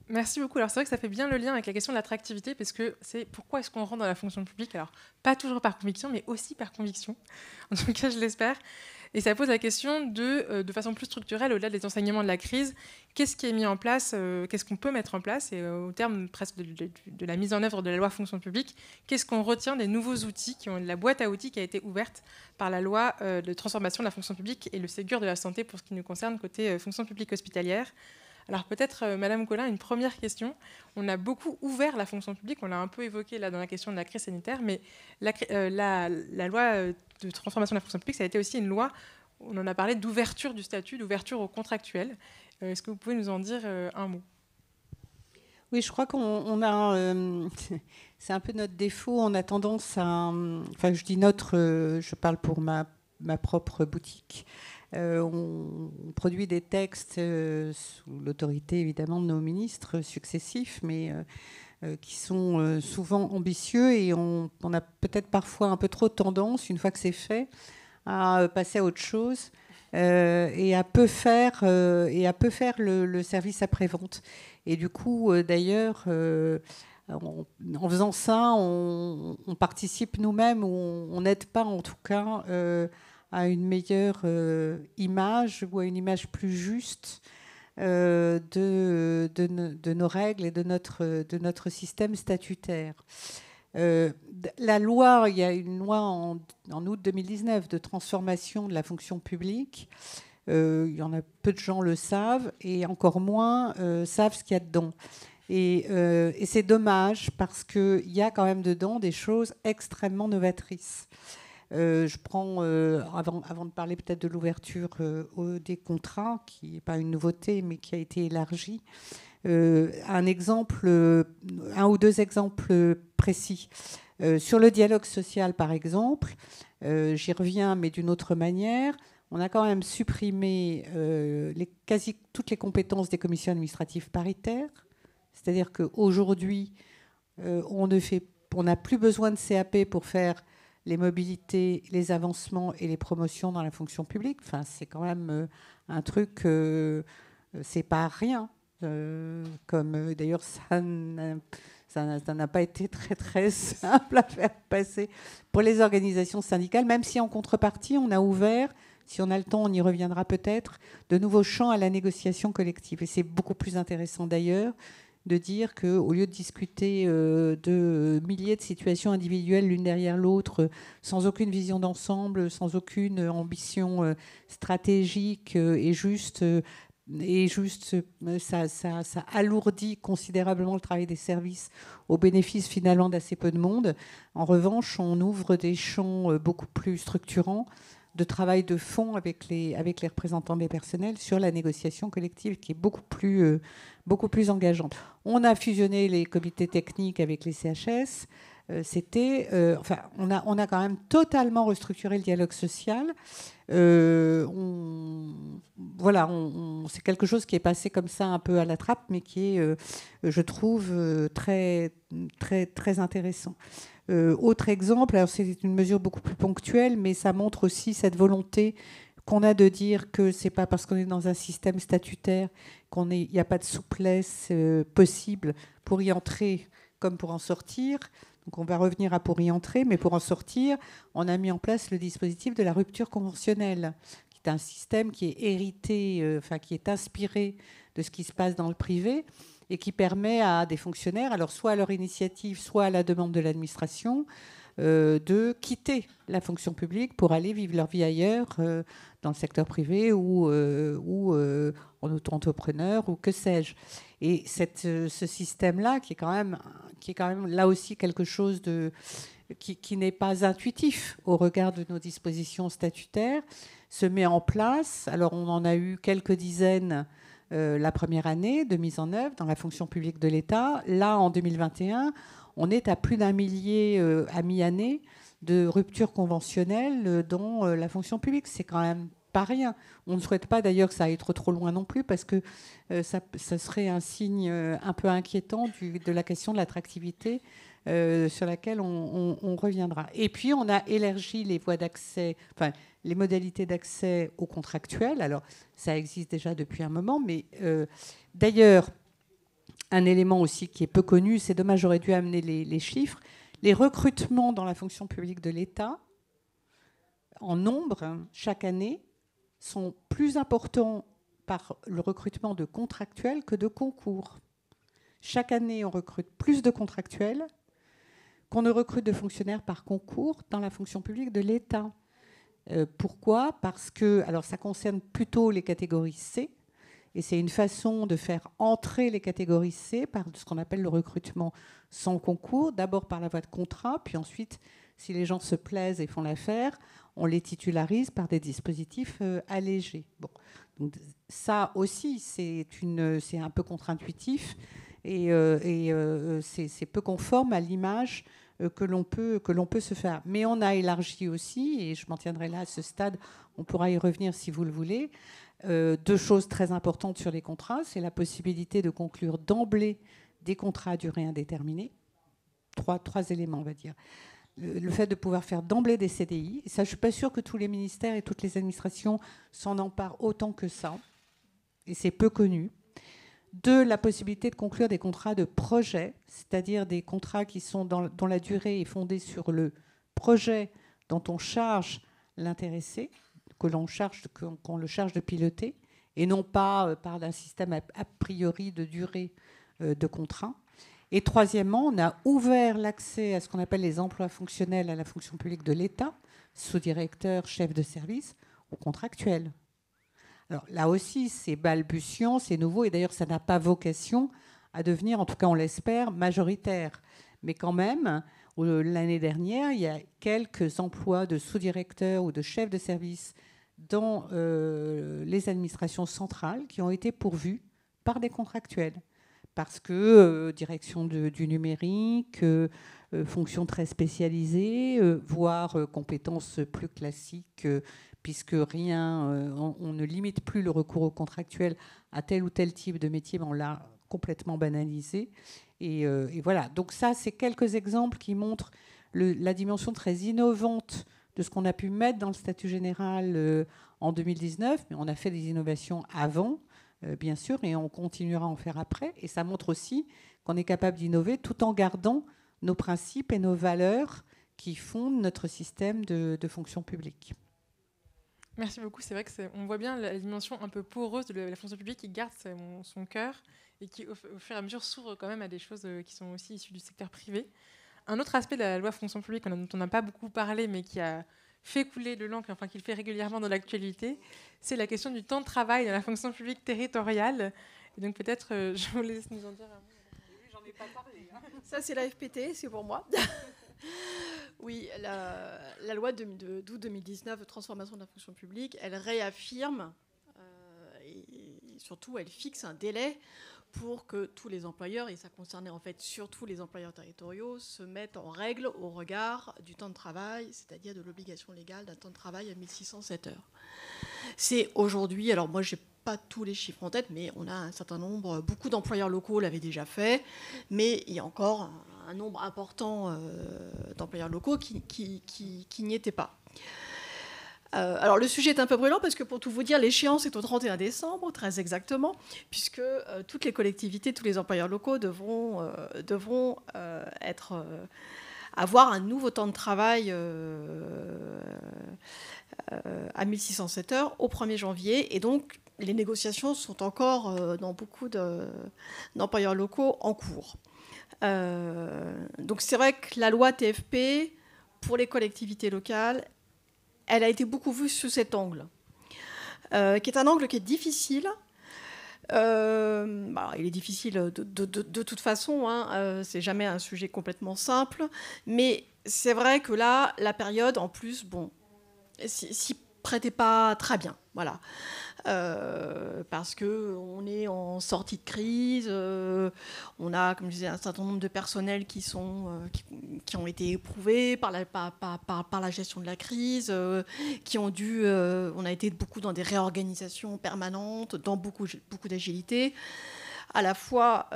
Merci beaucoup. Alors c'est vrai que ça fait bien le lien avec la question de l'attractivité, parce que c'est pourquoi est-ce qu'on rentre dans la fonction publique Alors pas toujours par conviction, mais aussi par conviction. En tout cas, je l'espère. Et ça pose la question de, euh, de façon plus structurelle, au-delà des enseignements de la crise, qu'est-ce qui est mis en place, euh, qu'est-ce qu'on peut mettre en place, et euh, au terme presque de, la mise en œuvre de la loi fonction publique, qu'est-ce qu'on retient des nouveaux outils, qui ont, la boîte à outils qui a été ouverte par la loi de transformation de la fonction publique et le Ségur de la santé pour ce qui nous concerne côté fonction publique hospitalière. Alors peut-être, euh, Madame Collin, une première question. On a beaucoup ouvert la fonction publique, on l'a un peu évoqué là dans la question de la crise sanitaire, mais la, euh, loi euh, de transformation de la fonction publique, ça a été aussi une loi, on en a parlé, d'ouverture du statut, d'ouverture au contractuel. Est-ce que vous pouvez nous en dire un mot oui, je crois qu'on a. (laughs) c'est un peu notre défaut. On a tendance à. Enfin, je dis notre. je parle pour ma, ma propre boutique. Euh, on produit des textes euh, sous l'autorité évidemment de nos ministres successifs, mais euh, qui sont souvent ambitieux et on, a peut-être parfois un peu trop tendance, une fois que c'est fait, à passer à autre chose. et à peu faire et à peu faire le, service après vente. Et du coup, d'ailleurs, en, faisant ça, on, on participe nous-mêmes ou on n'aide pas en tout cas à une meilleure euh, image ou à une image plus juste euh, de, de, nos règles et de notre, de notre système statutaire. Euh, la loi, il y a une loi en, août 2019 de transformation de la fonction publique. il y en a peu de gens le savent et encore moins savent ce qu'il y a dedans. Et, et c'est dommage parce qu'il y a quand même dedans des choses extrêmement novatrices. Euh, je prends, euh, avant, avant, de parler peut-être de l'ouverture euh, des contrats, qui n'est pas une nouveauté, mais qui a été élargie, un exemple, un ou deux exemples précis. sur le dialogue social, par exemple, j'y reviens, mais d'une autre manière, on a quand même supprimé les, quasi toutes les compétences des commissions administratives paritaires. C'est-à-dire qu'aujourd'hui, euh, on n'a plus besoin de CAP pour faire les mobilités, les avancements et les promotions dans la fonction publique. Enfin, c'est quand même euh, un truc, euh, euh, c'est pas rien. comme d'ailleurs ça n'a pas été très très simple à faire passer pour les organisations syndicales, même si en contrepartie on a ouvert, si on a le temps, on y reviendra peut-être, de nouveaux champs à la négociation collective. Et c'est beaucoup plus intéressant d'ailleurs de dire au lieu de discuter euh, de milliers de situations individuelles l'une derrière l'autre, euh, sans aucune vision d'ensemble, sans aucune euh, ambition stratégique et juste, et juste ça, ça, ça, alourdit considérablement le travail des services au bénéfice finalement d'assez peu de monde. En revanche, on ouvre des champs beaucoup plus structurants de travail de fond avec les, avec les représentants des personnels sur la négociation collective qui est beaucoup plus, euh, beaucoup plus engageante. On a fusionné les comités techniques avec les CHS. Euh, c'était, euh, enfin, on a, on a quand même totalement restructuré le dialogue social. voilà, c'est quelque chose qui est passé comme ça un peu à la trappe, mais qui est, je trouve, très, très, très intéressant. Euh, autre exemple, alors c'est une mesure beaucoup plus ponctuelle, mais ça montre aussi cette volonté qu'on a de dire que c'est pas parce qu'on est dans un système statutaire qu'on n'y a pas de souplesse euh, possible pour y entrer comme pour en sortir. Donc on va revenir à pour y entrer, mais pour en sortir, on a mis en place le dispositif de la rupture conventionnelle, qui est un système qui est hérité, euh, enfin qui est inspiré de ce qui se passe dans le privé et qui permet à des fonctionnaires, alors soit à leur initiative, soit à la demande de l'administration, euh, de quitter la fonction publique pour aller vivre leur vie ailleurs, euh, dans le secteur privé ou, euh, ou en auto-entrepreneur ou que sais-je. Et cette, ce système-là, qui, est quand même, qui est quand même là aussi quelque chose de, qui, qui n'est pas intuitif au regard de nos dispositions statutaires, se met en place. Alors on en a eu quelques dizaines euh, la première année de mise en œuvre dans la fonction publique de l'État. Là, en 2021, on est à plus d'un millier euh, à mi-année de ruptures conventionnelles euh, dans la fonction publique. C'est quand même pas rien. On ne souhaite pas d'ailleurs que ça aille trop, loin non plus parce que ça, serait un signe un peu inquiétant de la question de l'attractivité euh, sur laquelle on, reviendra. Et puis, on a élargi les voies d'accès, enfin, les modalités d'accès aux contractuels. Alors, ça existe déjà depuis un moment, mais euh, d'ailleurs, un élément aussi qui est peu connu, c'est dommage, j'aurais dû amener les chiffres, les recrutements dans la fonction publique de l'État, en nombre, chaque année, sont plus importants par le recrutement de contractuels que de concours. Chaque année, on recrute plus de contractuels qu'on ne recrute de fonctionnaires par concours dans la fonction publique de l'État. Euh, pourquoi Parce que, alors ça concerne plutôt les catégories C, et c'est une façon de faire entrer les catégories C par ce qu'on appelle le recrutement sans concours, d'abord par la voie de contrat, puis ensuite, si les gens se plaisent et font l'affaire, on les titularise par des dispositifs euh, allégés. Bon. ça aussi, c'est un peu contre-intuitif et, euh, euh, euh, c'est peu conforme à l'image que l'on peut, que l'on peut se faire. Mais on a élargi aussi, et je m'en tiendrai là à ce stade, on pourra y revenir si vous le voulez. deux choses très importantes sur les contrats, c'est la possibilité de conclure d'emblée des contrats à durée indéterminée. Trois, trois éléments, on va dire. Le, fait de pouvoir faire d'emblée des CDI, ça je ne suis pas sûre que tous les ministères et toutes les administrations s'en emparent autant que ça, et c'est peu connu. Deux, la possibilité de conclure des contrats de projet, c'est-à-dire des contrats qui sont dont la durée est fondée sur le projet dont on charge l'intéressé, que l'on charge, qu'on le charge de piloter, et non pas euh, par un système a, priori de durée euh, de contrat. Et troisièmement, on a ouvert l'accès à ce qu'on appelle les emplois fonctionnels à la fonction publique de l'État, sous-directeur, chef de service, ou contractuel là aussi, c'est balbutiant, c'est nouveau, et d'ailleurs, ça n'a pas vocation à devenir, en tout cas on l'espère, majoritaire. Mais quand même, l'année dernière, il y a quelques emplois de sous-directeurs ou de chefs de service dans euh, les administrations centrales qui ont été pourvus par des contractuels. Parce que euh, direction du numérique, euh, fonction très spécialisée, voire compétences plus classiques, puisque rien, euh, on, ne limite plus le recours au contractuel à tel ou tel type de métier, mais on l'a complètement banalisé. Et, euh, voilà, donc ça, c'est quelques exemples qui montrent la dimension très innovante de ce qu'on a pu mettre dans le statut général euh, en 2019, mais on a fait des innovations avant, bien sûr, et on continuera à en faire après. Et ça montre aussi qu'on est capable d'innover tout en gardant nos principes et nos valeurs qui fondent notre système de, de fonction publique. Merci beaucoup. C'est vrai que on voit bien la dimension un peu poreuse de la fonction publique qui garde son, cœur et qui, au, fur et à mesure, s'ouvre quand même à des choses euh, qui sont aussi issues du secteur privé. Un autre aspect de la loi fonction publique hein, dont on n'a pas beaucoup parlé, mais qui a fait couler le langue, enfin qu'il fait régulièrement dans l'actualité, c'est la question du temps de travail dans la fonction publique territoriale. Et donc peut-être, euh, je vous laisse nous en dire un mot. J'en ai pas parlé. Hein. Ça, c'est la FPT, c'est pour moi. (laughs) oui, la, loi d'août 2019 transformation de la fonction publique, elle réaffirme euh, et, surtout elle fixe un délai pour que tous les employeurs, et ça concernait en fait surtout les employeurs territoriaux, se mettent en règle au regard du temps de travail, c'est-à-dire de l'obligation légale d'un temps de travail à 1607 heures. C'est aujourd'hui, alors moi j'ai pas tous les chiffres en tête, mais on a un certain nombre, beaucoup d'employeurs locaux l'avaient déjà fait, mais il y a encore un nombre important euh, d'employeurs locaux qui, n'y étaient pas. Euh, alors le sujet est un peu brûlant parce que pour tout vous dire, l'échéance est au 31 décembre, très exactement, puisque euh, toutes les collectivités, tous les employeurs locaux devront, avoir un nouveau temps de travail à 1607 heures au 1er janvier. Et donc les négociations sont encore dans beaucoup d'employeurs locaux en cours. Euh, donc c'est vrai que la loi TFP, pour les collectivités locales, elle a été beaucoup vue sous cet angle, euh, qui est un angle qui est difficile. Euh, bah, il est difficile de, toute façon, hein, c'est jamais un sujet complètement simple, mais c'est vrai que là, la période, en plus, bon, s'y prêtait pas très bien. Voilà. Euh, parce que on est en sortie de crise, euh, on a, comme je disais, un certain nombre de personnels qui sont euh, qui, ont été éprouvés par la, par, la gestion de la crise, qui ont dû, on a été beaucoup dans des réorganisations permanentes, dans beaucoup beaucoup d'agilité à la fois,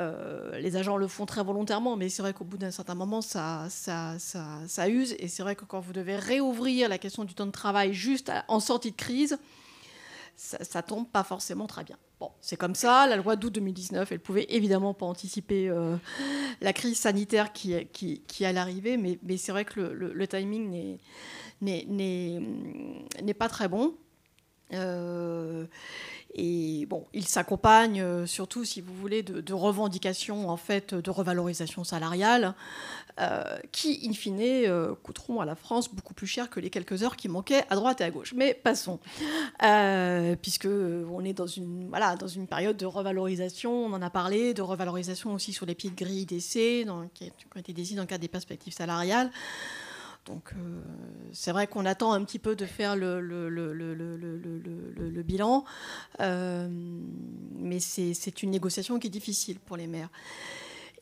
les agents le font très volontairement, mais c'est vrai qu'au bout d'un certain moment, ça, ça, ça use. Et c'est vrai que quand vous devez réouvrir la question du temps de travail juste en sortie de crise, ça, tombe pas forcément très bien. Bon, c'est comme ça. La loi d'août 2019, elle pouvait évidemment pas anticiper euh, la crise sanitaire qui, qui, qui allait arriver, mais, mais c'est vrai que le, le timing n'est pas très bon. Euh, et bon, il s'accompagne euh, surtout, si vous voulez, de, revendications en fait de revalorisation salariale euh, qui, in fine, euh, coûteront à la France beaucoup plus cher que les quelques heures qui manquaient à droite et à gauche. Mais passons, puisque on est dans une voilà dans une période de revalorisation. On en a parlé de revalorisation aussi sur les pieds de grille d'essai, qui ont été décidée dans le cadre des perspectives salariales. Donc c'est vrai qu'on attend un petit peu de faire le, bilan, mais c'est une négociation qui est difficile pour les maires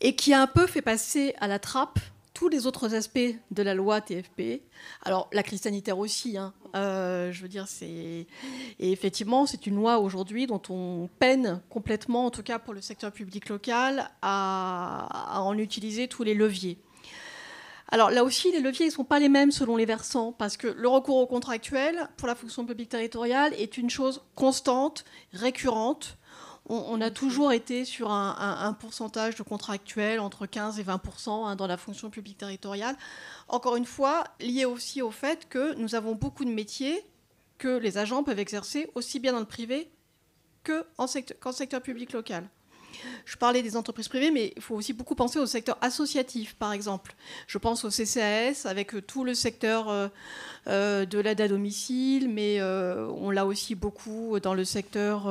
et qui a un peu fait passer à la trappe tous les autres aspects de la loi TFP. Alors la crise sanitaire aussi, je veux dire, c'est... effectivement, c'est une loi aujourd'hui dont on peine complètement, en tout cas pour le secteur public local, à en utiliser tous les leviers. Alors là aussi, les leviers ne sont pas les mêmes selon les versants, parce que le recours au contractuel pour la fonction publique territoriale est une chose constante, récurrente. On, a toujours été sur un, pourcentage de contractuel entre 15 et 20 hein, dans la fonction publique territoriale. Encore une fois, lié aussi au fait que nous avons beaucoup de métiers que les agents peuvent exercer aussi bien dans le privé qu'en secteur public local. Je parlais des entreprises privées, mais il faut aussi beaucoup penser au secteur associatif, par exemple. Je pense au CCAS, avec euh, tout le secteur euh, euh, de l'aide à domicile, mais on l'a aussi beaucoup dans le secteur,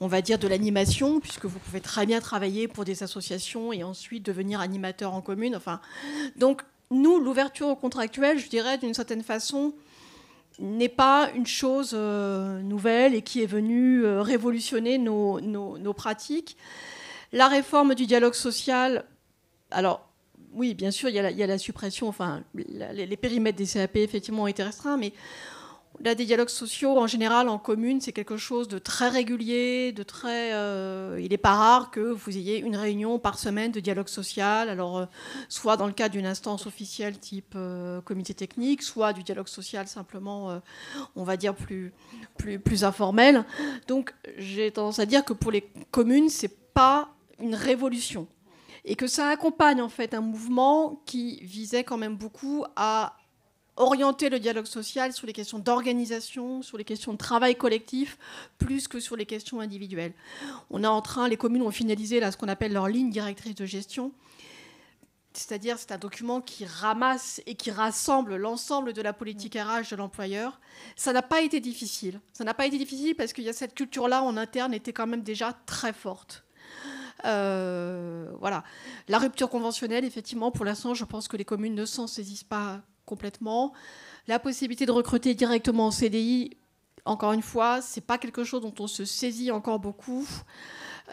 on va dire, de l'animation, puisque vous pouvez très bien travailler pour des associations et ensuite devenir animateur en commune. Enfin, donc, nous, l'ouverture contractuelle, je dirais, d'une certaine façon, n'est pas une chose euh, nouvelle et qui est venue euh, révolutionner nos, pratiques. La réforme du dialogue social, alors oui, bien sûr, il y a la, suppression, enfin, les, périmètres des CAP, effectivement, ont été restreints, mais Là, des dialogues sociaux, en général, en commune, c'est quelque chose de très régulier, de très... Euh, il n'est pas rare que vous ayez une réunion par semaine de dialogue social, alors euh, soit dans le cadre d'une instance officielle type euh, comité technique, soit du dialogue social simplement, on va dire, plus, plus, plus informel. Donc, j'ai tendance à dire que pour les communes, c'est pas une révolution. Et que ça accompagne en fait un mouvement qui visait quand même beaucoup à orienter le dialogue social sur les questions d'organisation, sur les questions de travail collectif, plus que sur les questions individuelles. On est en train, les communes ont finalisé là, ce qu'on appelle leur ligne directrice de gestion. C'est-à-dire, c'est un document qui ramasse et qui rassemble l'ensemble de la politique mm. RH de l'employeur. Ça n'a pas été difficile. Ça n'a pas été difficile parce qu'il y a cette culture-là en interne était quand même déjà très forte. Euh, voilà. La rupture conventionnelle, effectivement, pour l'instant, je pense que les communes ne s'en saisissent pas complètement. La possibilité de recruter directement en CDI, encore une fois, c'est pas quelque chose dont on se saisit encore beaucoup.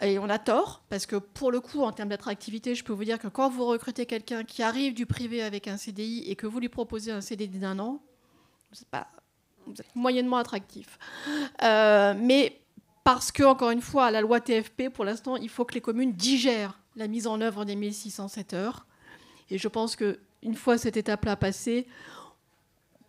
Et on a tort, parce que pour le coup, en termes d'attractivité, je peux vous dire que quand vous recrutez quelqu'un qui arrive du privé avec un CDI et que vous lui proposez un CDD d'un an, vous êtes, pas, moyennement attractif. Euh, mais parce que, encore une fois, la loi TFP, pour l'instant, il faut que les communes digèrent la mise en œuvre des 1607 heures. Et je pense que une fois cette étape-là passée,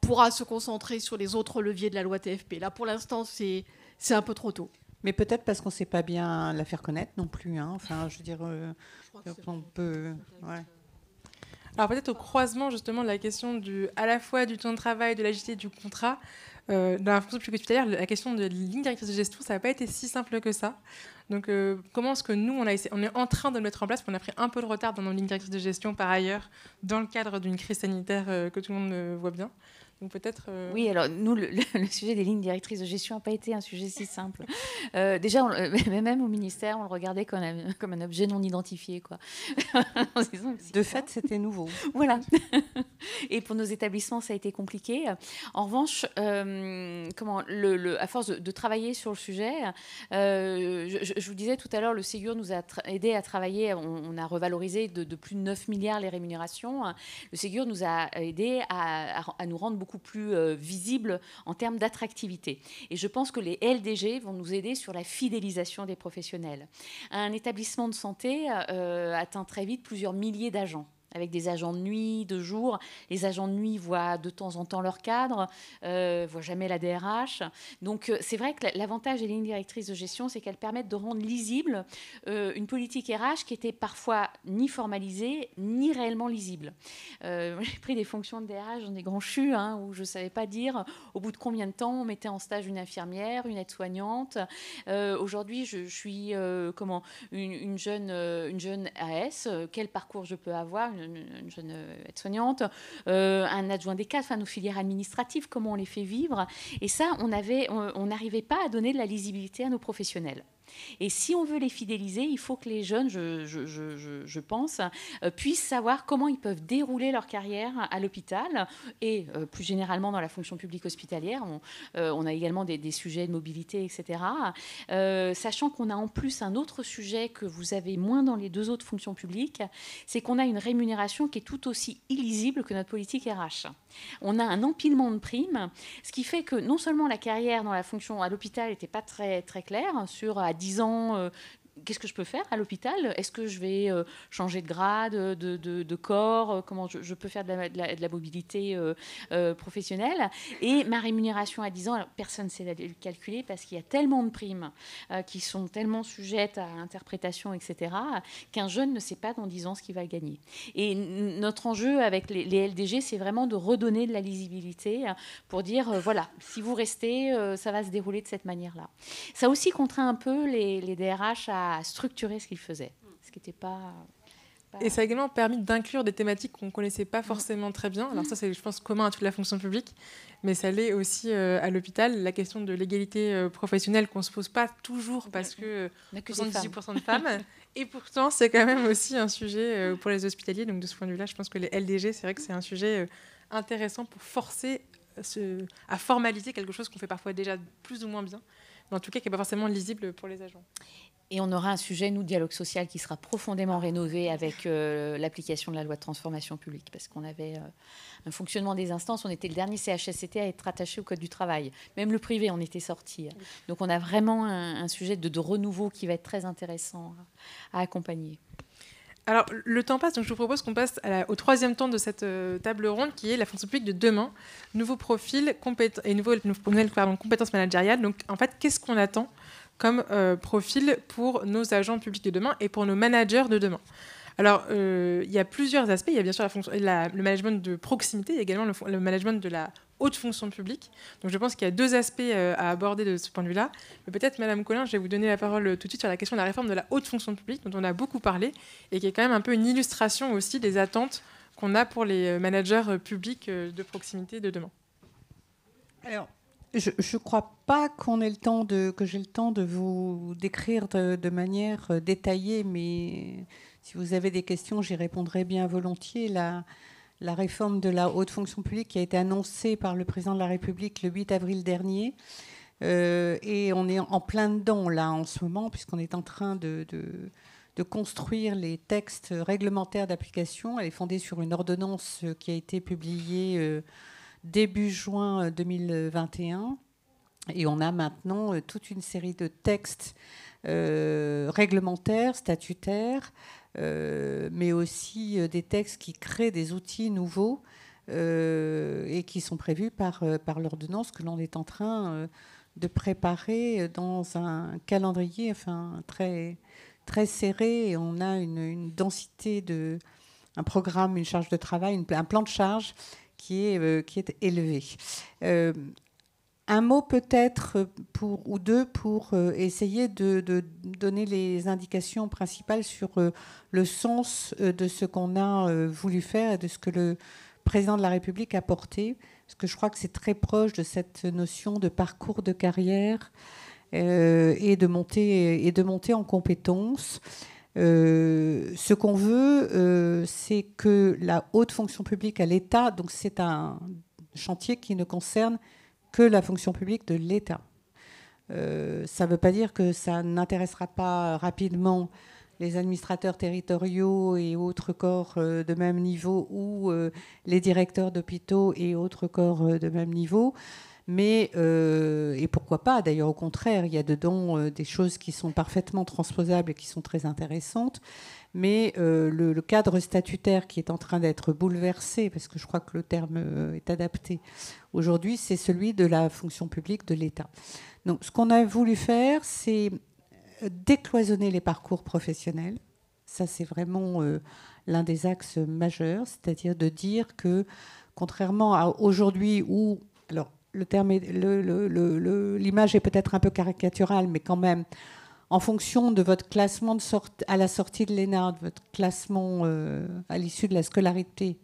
pourra se concentrer sur les autres leviers de la loi TFP. Là, pour l'instant, c'est un peu trop tôt. Mais peut-être parce qu'on ne sait pas bien la faire connaître non plus. Hein. Enfin, je veux dire, euh, on peut. Ouais. Euh, Alors peut-être au croisement justement de la question du, à la fois du temps de travail, de l'agilité, du contrat. Euh, dans la fonction que tout à l'heure, la question de ligne directrice de gestion, ça n'a pas été si simple que ça. Donc, euh, comment est-ce que nous, on, est en train de le mettre en place On a pris un peu de retard dans nos lignes directrices de gestion, par ailleurs, dans le cadre d'une crise sanitaire euh, que tout le monde euh, voit bien peut-être. Euh, oui, alors nous, le, sujet des lignes directrices de gestion n'a pas été un sujet si simple. Euh, déjà, (laughs) même au ministère, on le regardait comme un, objet non identifié, quoi. (laughs) de fait, c'était nouveau. Voilà. (laughs) Et pour nos établissements, ça a été compliqué. En revanche, euh, comment, le, à force de, travailler sur le sujet, je, vous disais tout à l'heure, le Ségur nous a aidé à travailler. On, a revalorisé de, plus de 9 milliards les rémunérations. Le Ségur nous a aidé à, nous rendre beaucoup beaucoup plus euh, visible en termes d'attractivité. Et je pense que les LDG vont nous aider sur la fidélisation des professionnels. Un établissement de santé euh, atteint très vite plusieurs milliers d'agents avec des agents de nuit, de jour. Les agents de nuit voient de temps en temps leur cadre, euh, voient jamais la DRH. Donc euh, c'est vrai que l'avantage des lignes directrices de gestion, c'est qu'elles permettent de rendre lisible euh, une politique RH qui était parfois ni formalisée, ni réellement lisible. Euh, j'ai pris des fonctions de DRH dans des grands chus, hein, où je ne savais pas dire au bout de combien de temps on mettait en stage une infirmière, une aide-soignante. Aujourd'hui, je, suis comment une, jeune, une jeune AS, quel parcours je peux avoir une jeune euh, aide-soignante, euh, un adjoint des cas, enfin, nos filières administratives, comment on les fait vivre. Et ça, on n'arrivait pas à donner de la lisibilité à nos professionnels. Et si on veut les fidéliser, il faut que les jeunes, je, pense, euh, puissent savoir comment ils peuvent dérouler leur carrière à l'hôpital et euh, plus généralement dans la fonction publique hospitalière. On, euh, a également des, sujets de mobilité, etc. sachant qu'on a en plus un autre sujet que vous avez moins dans les deux autres fonctions publiques, c'est qu'on a une rémunération qui est tout aussi illisible que notre politique RH. On a un empilement de primes, ce qui fait que non seulement la carrière dans la fonction à l'hôpital n'était pas très, très claire sur à 10 ans, euh, qu'est-ce que je peux faire à l'hôpital Est-ce que je vais euh, changer de grade, euh, de, corps euh, Comment je, peux faire de la, de la, mobilité professionnelle Et ma rémunération à 10 ans, personne ne sait la calculer parce qu'il y a tellement de primes qui sont tellement sujettes à interprétation, etc., qu'un jeune ne sait pas dans 10 ans ce qu'il va gagner. Et notre enjeu avec les, LDG, c'est vraiment de redonner de la lisibilité pour dire, voilà, si vous restez, ça va se dérouler de cette manière-là. Ça aussi contraint un peu les DRH à à structurer ce qu'il faisait, ce qui n'était pas, Et ça a également permis d'inclure des thématiques qu'on ne connaissait pas forcément très bien. Alors ça, c'est, je pense, commun à toute la fonction publique, mais ça l'est aussi euh, à l'hôpital. La question de l'égalité euh, professionnelle qu'on ne se pose pas toujours parce que, que 78% de femmes. (laughs) et pourtant, c'est quand même aussi un sujet euh, pour les hospitaliers. Donc de ce point de vue-là, je pense que les LDG, c'est vrai que c'est un sujet intéressant pour forcer à formaliser quelque chose qu'on fait parfois déjà plus ou moins bien en tout cas qui n'est pas forcément lisible pour les agents. Et on aura un sujet, nous, dialogue social, qui sera profondément rénové avec euh, l'application de la loi de transformation publique, parce qu'on avait euh, un fonctionnement des instances. On était le dernier CHSCT à être attaché au Code du travail. Même le privé en était sorti. Donc on a vraiment un, sujet de, renouveau qui va être très intéressant à accompagner. Alors, le temps passe, donc je vous propose qu'on passe au troisième temps de cette euh, table ronde qui est la fonction publique de demain. Nouveau profil et nouvelle compétence compétences managériales. Donc, en fait, qu'est-ce qu'on attend comme euh, profil pour nos agents publics de demain et pour nos managers de demain alors, euh, il y a plusieurs aspects. Il y a bien sûr la fonction, le management de proximité, il également le management de la haute fonction publique. Donc je pense qu'il y a deux aspects euh, à aborder de ce point de vue-là. Mais peut-être, Madame Collin, je vais vous donner la parole euh, tout de suite sur la question de la réforme de la haute fonction publique, dont on a beaucoup parlé, et qui est quand même un peu une illustration aussi des attentes qu'on a pour les euh, managers publics de proximité de demain. Alors, je ne crois pas qu'on ait le temps de, que j'ai le temps de vous décrire de, manière détaillée, mais si vous avez des questions, j'y répondrai bien volontiers. La, la réforme de la haute fonction publique qui a été annoncée par le président de la République le 8 avril dernier. Euh, et on est en plein dedans là en ce moment, puisqu'on est en train de, construire les textes réglementaires d'application. Elle est fondée sur une ordonnance qui a été publiée euh, début juin 2021. Euh, et on a maintenant toute une série de textes réglementaires, statutaires, euh, mais aussi euh, des textes qui créent des outils nouveaux euh, et qui sont prévus par, par l'ordonnance que l'on est en train de préparer dans un calendrier enfin, très, très serré. on a une, densité de un programme, une charge de travail, un plan de charge qui est, qui est élevé. Un mot peut-être pour ou deux pour euh, essayer de, donner les indications principales sur euh, le sens euh, de ce qu'on a voulu faire et de ce que le président de la République a porté, parce que je crois que c'est très proche de cette notion de parcours de carrière et de montée et de monter en compétences. ce qu'on veut, c'est que la haute fonction publique à l'État, donc c'est un chantier qui ne concerne que la fonction publique de l'État. Euh, ça ne veut pas dire que ça n'intéressera pas rapidement les administrateurs territoriaux et autres corps euh, de même niveau ou euh, les directeurs d'hôpitaux et autres corps de même niveau mais euh, et pourquoi pas D'ailleurs, au contraire, il y a dedans euh, des choses qui sont parfaitement transposables et qui sont très intéressantes. Mais euh, le, le, cadre statutaire qui est en train d'être bouleversé, parce que je crois que le terme est adapté aujourd'hui, c'est celui de la fonction publique de l'État. Donc, ce qu'on a voulu faire, c'est décloisonner les parcours professionnels. Ça, c'est vraiment l'un des axes majeurs, c'est-à-dire de dire que, contrairement à aujourd'hui où alors, terme, l'image est peut-être un peu caricaturale, mais quand même, en fonction de votre classement à la sortie de l'ENA, de votre classement euh, à l'issue de la scolarité,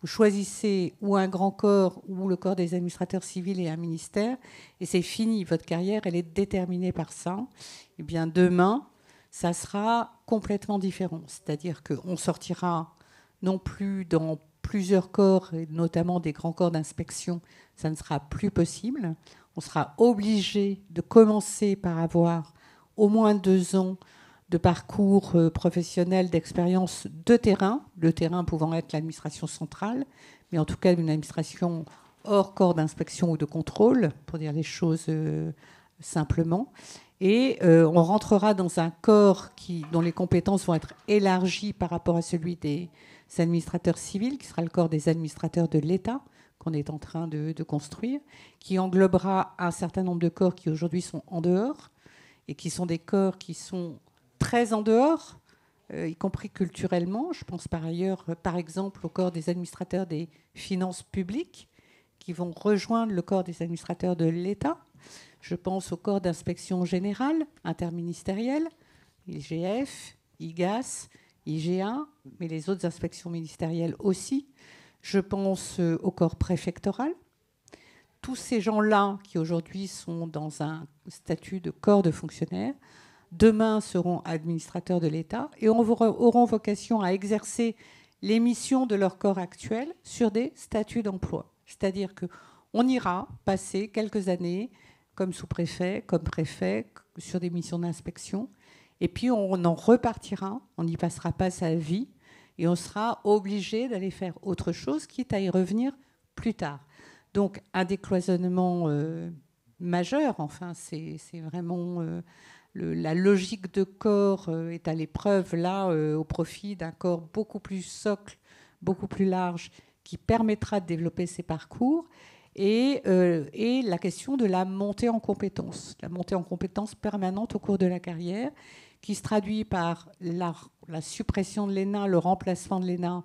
vous choisissez ou un grand corps ou le corps des administrateurs civils et un ministère, et c'est fini, votre carrière, elle est déterminée par ça. Eh bien, demain, ça sera complètement différent. C'est-à-dire qu'on sortira non plus dans plusieurs corps, et notamment des grands corps d'inspection, ça ne sera plus possible. On sera obligé de commencer par avoir au moins deux ans de parcours euh, professionnel, d'expérience de terrain, le terrain pouvant être l'administration centrale, mais en tout cas une administration hors corps d'inspection ou de contrôle, pour dire les choses euh, simplement. Et euh, on rentrera dans un corps qui, dont les compétences vont être élargies par rapport à celui des, administrateurs civils, qui sera le corps des administrateurs de l'État qu'on est en train de, construire, qui englobera un certain nombre de corps qui aujourd'hui sont en dehors, et qui sont des corps qui sont très en dehors, euh, y compris culturellement. Je pense par ailleurs, euh, par exemple, au corps des administrateurs des finances publiques, qui vont rejoindre le corps des administrateurs de l'État. Je pense au corps d'inspection générale interministérielle, IGF, IGAS, IGA, mais les autres inspections ministérielles aussi. Je pense euh, au corps préfectoral. Tous ces gens-là qui aujourd'hui sont dans un statut de corps de fonctionnaires, demain seront administrateurs de l'État et auront vocation à exercer les missions de leur corps actuel sur des statuts d'emploi. C'est-à-dire que on ira passer quelques années comme sous-préfet, comme préfet, sur des missions d'inspection, et puis on en repartira, on n'y passera pas sa vie, et on sera obligé d'aller faire autre chose, est à y revenir plus tard. Donc un décloisonnement euh, majeur, enfin, c'est vraiment euh, la logique de corps euh, est à l'épreuve là au profit d'un corps beaucoup plus socle, beaucoup plus large, qui permettra de développer ses parcours. Et, et la question de la montée en compétence, la montée en compétence permanente au cours de la carrière qui se traduit par la, suppression de l'ENA, le remplacement de l'ENA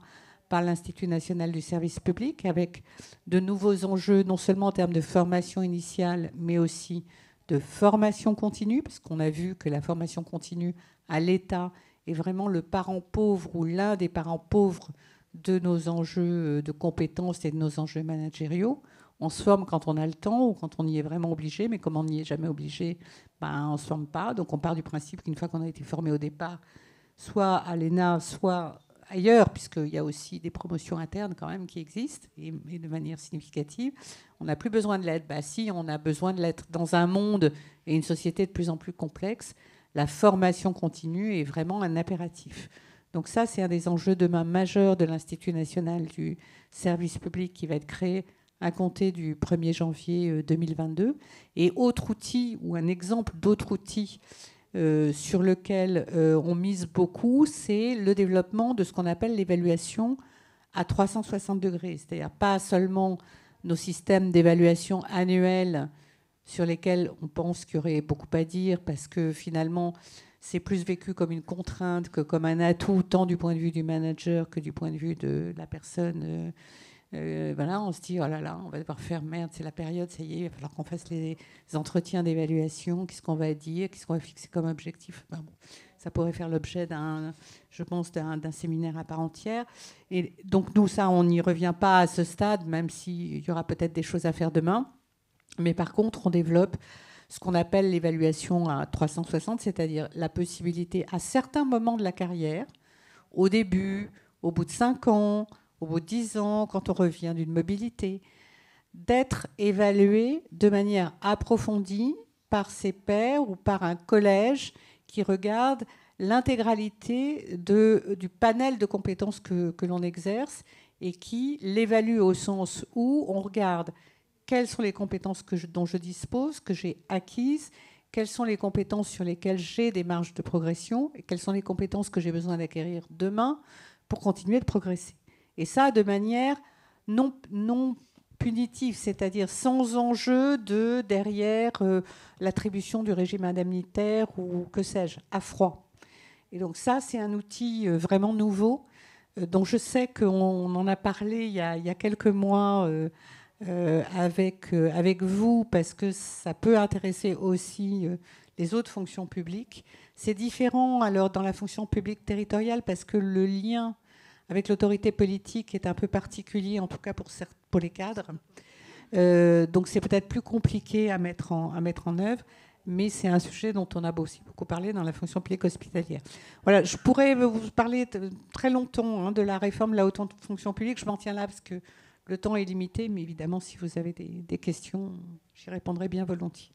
par l'Institut national du service public, avec de nouveaux enjeux, non seulement en termes de formation initiale, mais aussi de formation continue, parce qu'on a vu que la formation continue à l'État est vraiment le parent pauvre ou l'un des parents pauvres de nos enjeux euh, de compétences et de nos enjeux managériaux on se forme quand on a le temps ou quand on y est vraiment obligé, mais comme on n'y est jamais obligé, ben, on ne se forme pas. Donc on part du principe qu'une fois qu'on a été formé au départ, soit à l'ENA, soit ailleurs, puisqu'il y a aussi des promotions internes quand même qui existent, et, de manière significative, on n'a plus besoin de l'aide. Ben, si, on a besoin de l'être dans un monde et une société de plus en plus complexe. La formation continue est vraiment un impératif. Donc ça, c'est un des enjeux demain majeurs de l'Institut national du service public qui va être créé à compter du 1er janvier 2022. Euh, Et autre outil, ou un exemple d'autre outil euh, sur lequel euh, on mise beaucoup, c'est le développement de ce qu'on appelle l'évaluation à 360 degrés, c'est-à-dire pas seulement nos systèmes d'évaluation annuels sur lesquels on pense qu'il y aurait beaucoup à dire parce que finalement c'est plus vécu comme une contrainte que comme un atout tant du point de vue du manager que du point de vue de la personne euh, voilà, on se dit, oh là là, on va devoir faire merde, c'est la période, ça y est, il va falloir qu'on fasse les, entretiens d'évaluation, qu'est-ce qu'on va dire, qu'est-ce qu'on va fixer comme objectif. Ben ça pourrait faire l'objet d'un, je pense, d'un, séminaire à part entière. Et donc nous, ça, on n'y revient pas à ce stade, même s'il y aura peut-être des choses à faire demain. Mais par contre, on développe ce qu'on appelle l'évaluation à 360, c'est-à-dire la possibilité à certains moments de la carrière, au début, au bout de 5 ans, au bout de 10 ans, quand on revient d'une mobilité, d'être évalué de manière approfondie par ses pairs ou par un collège qui regarde l'intégralité du panel de compétences que, l'on exerce et qui l'évalue au sens où on regarde quelles sont les compétences dont je dispose, que j'ai acquises, quelles sont les compétences sur lesquelles j'ai des marges de progression et quelles sont les compétences que j'ai besoin d'acquérir demain pour continuer de progresser. Et ça, de manière non, non punitive, c'est-à-dire sans enjeu de derrière euh, l'attribution du régime indemnitaire ou que sais-je, à froid. Et donc ça, c'est un outil euh, vraiment nouveau euh, dont je sais qu'on en a parlé il y a, il y a quelques mois avec, avec vous parce que ça peut intéresser aussi les autres fonctions publiques. C'est différent alors dans la fonction publique territoriale parce que le lien avec l'autorité politique est un peu particulier, en tout cas pour, les cadres. Euh, donc c'est peut-être plus compliqué à mettre en, à mettre en œuvre, mais c'est un sujet dont on a aussi beaucoup parlé dans la fonction publique hospitalière. Voilà, je pourrais vous parler très longtemps hein, de la réforme de la haute fonction publique. Je m'en tiens là parce que le temps est limité, mais évidemment, si vous avez des questions, j'y répondrai bien volontiers.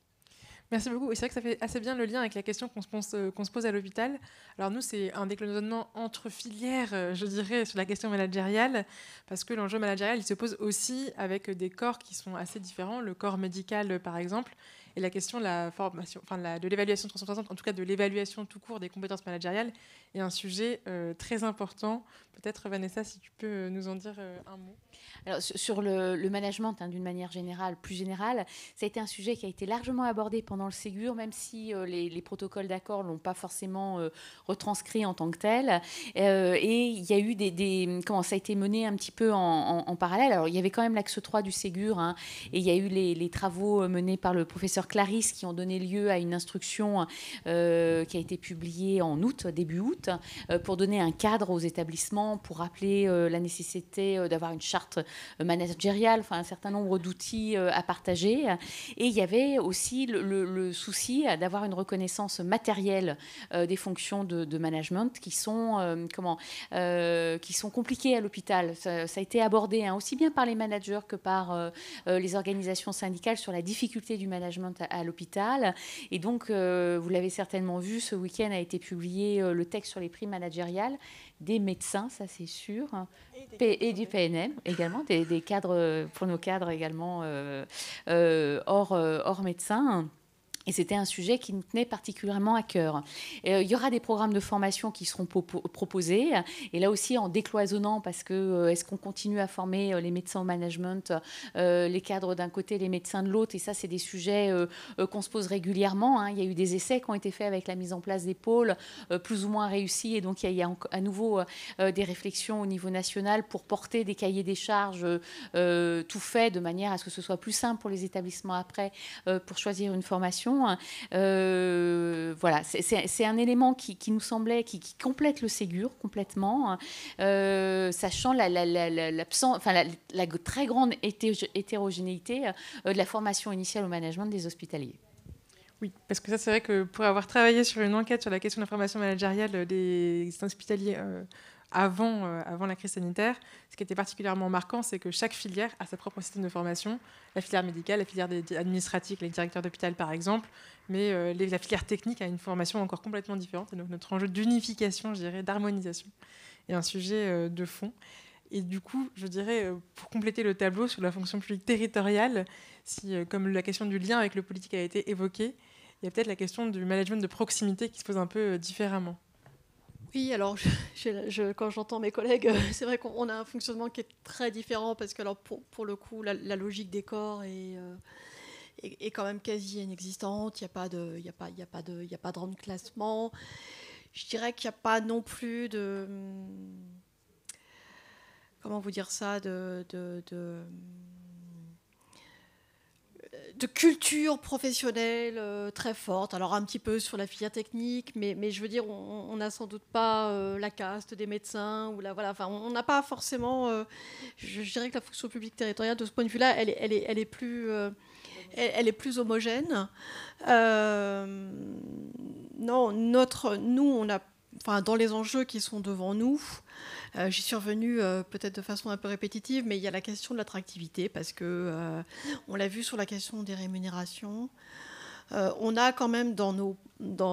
Merci beaucoup. Et c'est vrai que ça fait assez bien le lien avec la question qu'on se, euh, pose à l'hôpital. Alors nous, c'est un décloisonnement entre filières, euh, je dirais, sur la question managériale, parce que l'enjeu managérial, il se pose aussi avec des corps qui sont assez différents, le corps médical, par exemple, et la question de la formation, enfin de l'évaluation 360, en tout cas de l'évaluation tout court des compétences managériales, est un sujet euh, très important. Peut-être Vanessa, si tu peux euh, nous en dire euh, un mot. Alors sur le, management, hein, d'une manière générale, plus générale, ça a été un sujet qui a été largement abordé pendant le Ségur, même si les, protocoles d'accord l'ont pas forcément retranscrit en tant que tel. et il y a eu des, comment ça a été mené un petit peu en, parallèle. Alors il y avait quand même l'axe 3 du Ségur, hein, et il y a eu les, les travaux menés par le professeur Clarisse qui ont donné lieu à une instruction euh, qui a été publiée en août, début août, euh, pour donner un cadre aux établissements, pour rappeler euh, la nécessité d'avoir une charte managériale, enfin un certain nombre d'outils à partager. Et il y avait aussi le, souci d'avoir une reconnaissance matérielle des fonctions de, management qui sont, comment, qui sont compliquées à l'hôpital. Ça, a été abordé hein, aussi bien par les managers que par les organisations syndicales sur la difficulté du management à, l'hôpital. Et donc, euh, vous l'avez certainement vu, ce week-end a été publié euh, le texte sur les primes managériales des médecins, ça c'est sûr, et, du PNM également, des, des, cadres, euh, pour nos cadres également, hors, hors médecins. Et c'était un sujet qui me tenait particulièrement à cœur. Euh, il y aura des programmes de formation qui seront proposés. Et là aussi, en décloisonnant, parce que euh, est-ce qu'on continue à former euh, les médecins au management, les cadres d'un côté, les médecins de l'autre Et ça, c'est des sujets qu'on se pose régulièrement. Hein. Il y a eu des essais qui ont été faits avec la mise en place des pôles, plus ou moins réussis. Et donc, il y il y a à nouveau des réflexions au niveau national pour porter des cahiers des charges tout faits de manière à ce que ce soit plus simple pour les établissements après pour choisir une formation. Euh, voilà, c'est un élément qui, nous semblait, qui, complète le Ségur complètement, hein, euh, sachant la, enfin, très grande hétérogénéité euh, de la formation initiale au management des hospitaliers. Oui, parce que ça, c'est vrai que pour avoir travaillé sur une enquête sur la question de la formation managériale des hospitaliers euh, avant, la crise sanitaire, ce qui était particulièrement marquant, c'est que chaque filière a sa propre système de formation. La filière médicale, la filière administrative, les directeurs d'hôpital par exemple, mais euh, la filière technique a une formation encore complètement différente. Et donc notre enjeu d'unification, je dirais, d'harmonisation, est un sujet euh, de fond. Et du coup, je dirais, pour compléter le tableau sur la fonction publique territoriale, si, comme la question du lien avec le politique a été évoquée, il y a peut-être la question du management de proximité qui se pose un peu différemment. Oui, alors (laughs) quand j'entends mes collègues, euh, c'est vrai qu'on a un fonctionnement qui est très différent parce que alors pour, le coup, la, logique des corps euh, est, quand même quasi inexistante. Il n'y a pas de, a a a pas de rang classement. Je dirais qu'il n'y a pas non plus de, hum, comment vous dire ça, de hum, de culture professionnelle euh, très forte. Alors un petit peu sur la filière technique, mais, je veux dire, on n'a sans doute pas euh, la caste des médecins ou la voilà. Enfin, on n'a pas forcément. Euh, je, dirais que la fonction publique territoriale de ce point de vue-là, elle, elle, est, plus. Elle, est plus homogène. non, notre, nous, on a, enfin, dans les enjeux qui sont devant nous, euh, j'y suis revenue euh, peut-être de façon un peu répétitive, mais il y a la question de l'attractivité, parce que euh, on l'a vu sur la question des rémunérations. on a quand même dans,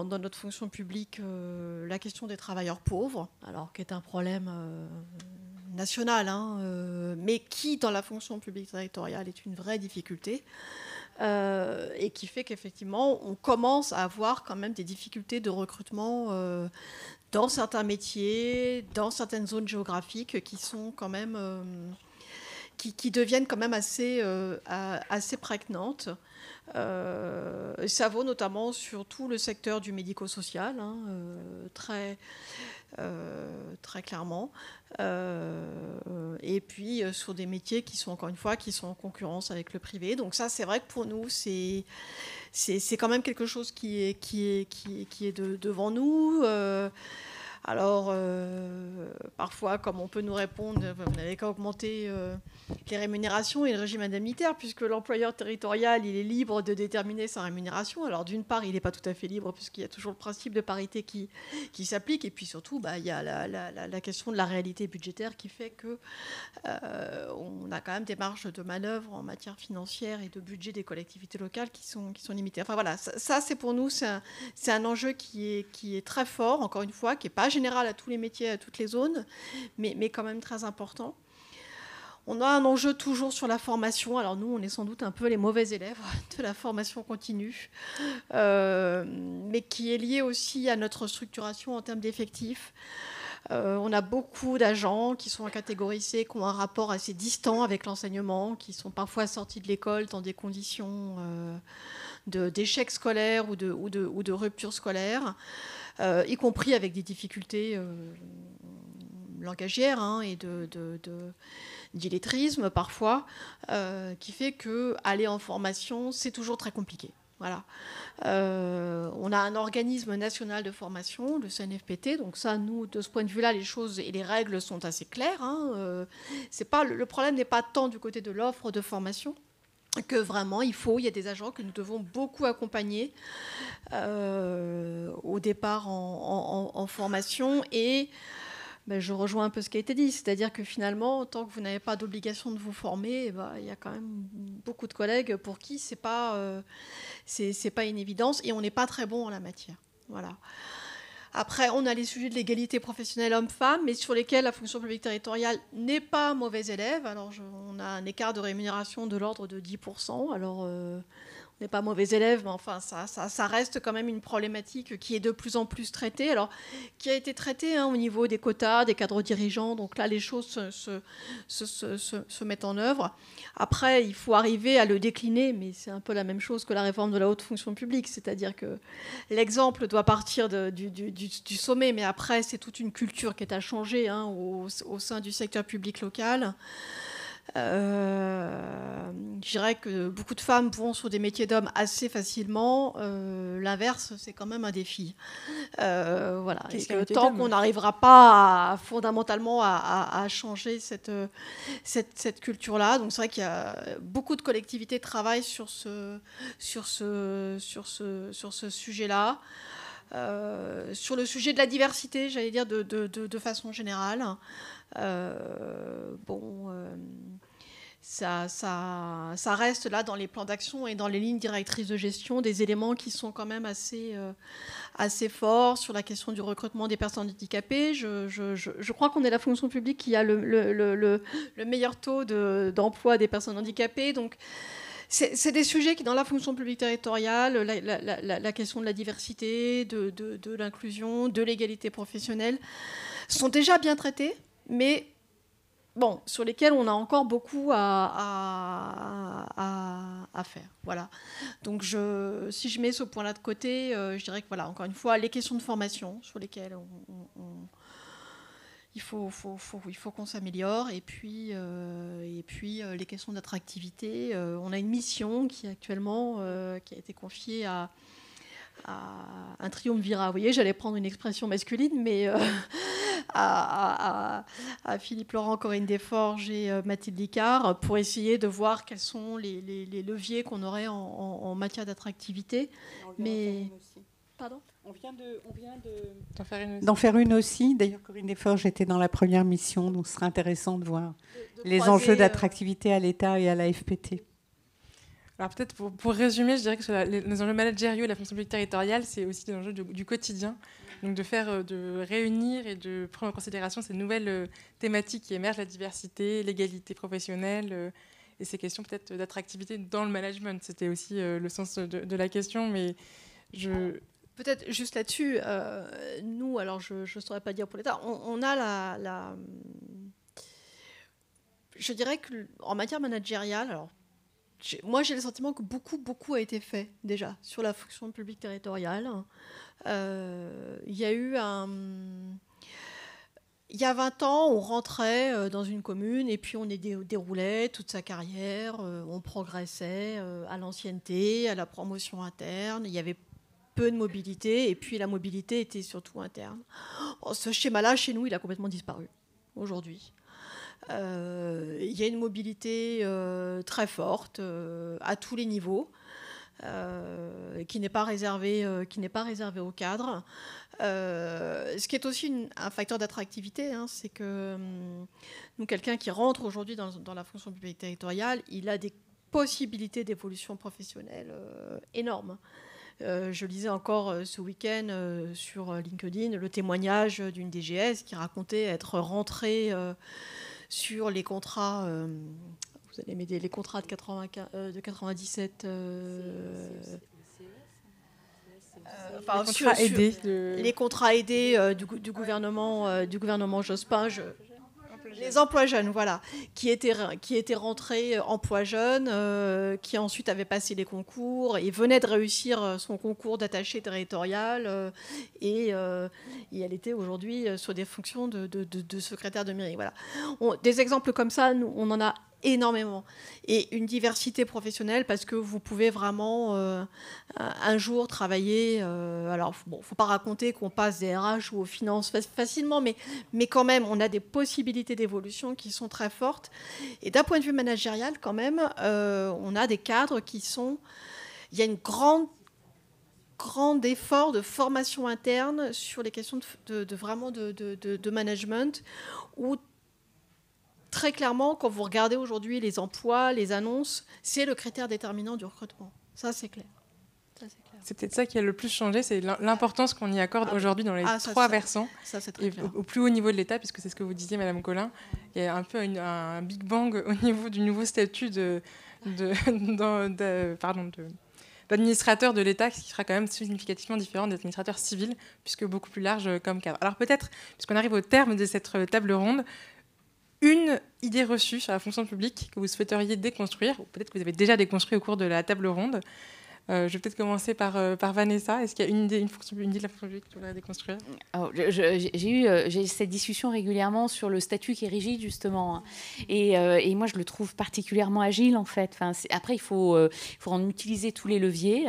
notre fonction publique la question des travailleurs pauvres, alors qui est un problème national, hein, mais qui dans la fonction publique territoriale est une vraie difficulté. Euh, et qui fait qu'effectivement, on commence à avoir quand même des difficultés de recrutement euh, dans certains métiers, dans certaines zones géographiques qui sont quand même... Euh, qui, deviennent quand même assez, euh, assez prégnantes. Euh, ça vaut notamment sur tout le secteur du médico-social, hein, euh, très, très clairement. et puis sur des métiers qui sont encore une fois qui sont en concurrence avec le privé. Donc ça, c'est vrai que pour nous, c'est c'est quand même quelque chose qui est, qui est, qui est, qui est de, devant nous. Alors, euh, parfois, comme on peut nous répondre, vous n'avez qu'à augmenter euh, les rémunérations et le régime indemnitaire, puisque l'employeur territorial, il est libre de déterminer sa rémunération. Alors, d'une part, il n'est pas tout à fait libre, puisqu'il y a toujours le principe de parité qui, qui s'applique. Et puis, surtout, bah, il y a la, question de la réalité budgétaire qui fait qu'on euh, a quand même des marges de manœuvre en matière financière et de budget des collectivités locales qui sont, qui sont limitées. Enfin, voilà, ça, c'est pour nous, c'est un, enjeu qui est, qui est très fort, encore une fois, qui n'est pas général à tous les métiers, à toutes les zones, mais, mais quand même très important. On a un enjeu toujours sur la formation. Alors nous, on est sans doute un peu les mauvais élèves de la formation continue, euh, mais qui est lié aussi à notre structuration en termes d'effectifs. Euh, on a beaucoup d'agents qui sont catégorisés, qui ont un rapport assez distant avec l'enseignement, qui sont parfois sortis de l'école dans des conditions euh, d'échec scolaire ou de, ou, ou de, rupture scolaire. Euh, y compris avec des difficultés euh, langagières hein, et de, d'illettrisme parfois, euh, qui fait que aller en formation, c'est toujours très compliqué. on a un organisme national de formation, le CNFPT. Donc ça, nous, de ce point de vue-là, les choses et les règles sont assez claires. Hein, pas le problème n'est pas tant du côté de l'offre de formation que vraiment, il faut, il y a des agents que nous devons beaucoup accompagner euh, au départ en, formation. Et ben, je rejoins un peu ce qui a été dit, c'est-à-dire que finalement, tant que vous n'avez pas d'obligation de vous former, eh ben, il y a quand même beaucoup de collègues pour qui ce n'est pas, euh, c'est pas une évidence et on n'est pas très bon en la matière. Voilà. Après, on a les sujets de l'égalité professionnelle homme-femme, mais sur lesquels la fonction publique territoriale n'est pas mauvaise élève. Alors, on a un écart de rémunération de l'ordre de 10%. Alors, euh, n'est pas mauvais élève, mais enfin, ça, ça, reste quand même une problématique qui est de plus en plus traitée, alors qui a été traitée hein, au niveau des quotas, des cadres dirigeants, donc là, les choses se, se, mettent en œuvre. Après, il faut arriver à le décliner, mais c'est un peu la même chose que la réforme de la haute fonction publique, c'est-à-dire que l'exemple doit partir du, sommet, mais après, c'est toute une culture qui est à changer hein, au, au sein du secteur public local. Euh, je dirais que beaucoup de femmes vont sur des métiers d'hommes assez facilement. Euh, l'inverse, c'est quand même un défi. Euh, voilà. tant qu'on n'arrivera pas fondamentalement à, changer cette, cette, culture-là, donc c'est vrai qu'il y a beaucoup de collectivités travaillent sur ce, sur ce, sur ce, sur ce sujet-là. sur le sujet de la diversité, j'allais dire de, de, façon générale. Euh, bon, euh, ça, reste là dans les plans d'action et dans les lignes directrices de gestion des éléments qui sont quand même assez, euh, forts sur la question du recrutement des personnes handicapées. Je, crois qu'on est la fonction publique qui a le, meilleur taux d'emploi des personnes handicapées. Donc, c'est des sujets qui, dans la fonction publique territoriale, la, question de la diversité, de l'inclusion, de l'égalité professionnelle, sont déjà bien traités mais bon, sur lesquels on a encore beaucoup à, à, à, faire. Voilà. Donc, je, si je mets ce point-là de côté, euh, je dirais que, voilà, encore une fois, les questions de formation sur lesquelles on, il faut, faut, il faut qu'on s'améliore, et puis, euh, et puis euh, les questions d'attractivité. on a une mission qui, actuellement, qui a été confiée à à un vira, Vous voyez, j'allais prendre une expression masculine, mais euh, (laughs) à, à, Philippe Laurent, Corinne Desforges et euh, Mathilde Licard pour essayer de voir quels sont les, leviers qu'on aurait en, matière d'attractivité. Mais. Pardon on vient d'en faire, une aussi. D'ailleurs, Corinne Desforges était dans la première mission, donc ce sera intéressant de voir les enjeux euh, d'attractivité à l'État et à la FPT. Alors peut-être pour, pour, résumer, je dirais que les, enjeux managériaux et la fonction publique territoriale, c'est aussi des enjeux du, quotidien. Donc de faire, euh, de réunir et de prendre en considération ces nouvelles euh, thématiques qui émergent, la diversité, l'égalité professionnelle euh, et ces questions peut-être d'attractivité dans le management. C'était aussi le sens de, la question, mais je... Peut-être juste là-dessus, nous, alors je ne saurais pas dire pour l'État, on, on, a la, la je dirais que en matière managériale, alors moi, j'ai le sentiment que beaucoup, beaucoup a été fait déjà sur la fonction publique territoriale. Euh, il y a eu un. Il y a 20 ans, on rentrait euh, dans une commune et puis on déroulait toute sa carrière, euh, on progressait à l'ancienneté, à la promotion interne, il y avait peu de mobilité et puis la mobilité était surtout interne. Oh, ce schéma-là, chez nous, il a complètement disparu aujourd'hui. Euh, il y a une mobilité euh, très forte euh, à tous les niveaux. qui n'est pas réservée qui n'est pas réservée aux cadres. ce qui est aussi un facteur d'attractivité, hein, c'est que hum, quelqu'un qui rentre aujourd'hui dans, dans, la fonction publique territoriale, il a des possibilités d'évolution professionnelle énormes. je lisais encore ce week-end sur LinkedIn le témoignage d'une DGS qui racontait être rentrée sur les contrats. Euh, vous allez m'aider, les contrats de, 95, euh, de 97. Euh, euh, enfin, les, contrats aidés, les contrats aidés du, du, gouvernement, du gouvernement Jospin. Je, les emplois jeunes, voilà, qui étaient, qui étaient rentrés euh, emplois jeunes, euh, qui ensuite avaient passé les concours et venait de réussir euh, son concours d'attaché territorial. et, il elle était aujourd'hui sur des fonctions de, secrétaire de mairie. Voilà. des exemples comme ça, nous, on en a énormément. Et une diversité professionnelle parce que vous pouvez vraiment euh, un jour travailler. Euh, alors, bon, faut pas raconter qu'on passe des RH ou aux finances facilement, mais, mais quand même, on a des possibilités d'évolution qui sont très fortes. Et d'un point de vue managérial, quand même, euh, on a des cadres qui sont. Il y a une grande grand effort de formation interne sur les questions de, de vraiment de, de management, où très clairement, quand vous regardez aujourd'hui les emplois, les annonces, c'est le critère déterminant du recrutement. Ça, c'est clair. C'est peut-être ça qui a le plus changé, c'est l'importance qu'on y accorde ah, aujourd'hui dans les ah, trois versants. et au, plus haut niveau de l'État, puisque c'est ce que vous disiez, Madame Collin, il y a un peu un Big Bang au niveau du nouveau statut de, de, (laughs) de d'administrateur de l'État, qui sera quand même significativement différent d'administrateur civil, civils, puisque beaucoup plus large euh, comme cadre. Alors peut-être, puisqu'on arrive au terme de cette euh, table ronde, une idée reçue sur la fonction publique que vous souhaiteriez déconstruire, ou peut-être que vous avez déjà déconstruit au cours de la table ronde, euh, je vais peut-être commencer par, euh, par Vanessa. Est-ce qu'il y a une idée, une, fonction, une idée de la fonction publique que tu voudrais déconstruire oh, J'ai eu euh, cette discussion régulièrement sur le statut qui est rigide, justement. Hein. Et, moi, je le trouve particulièrement agile, en fait. Enfin, après, il faut, faut en utiliser tous les leviers.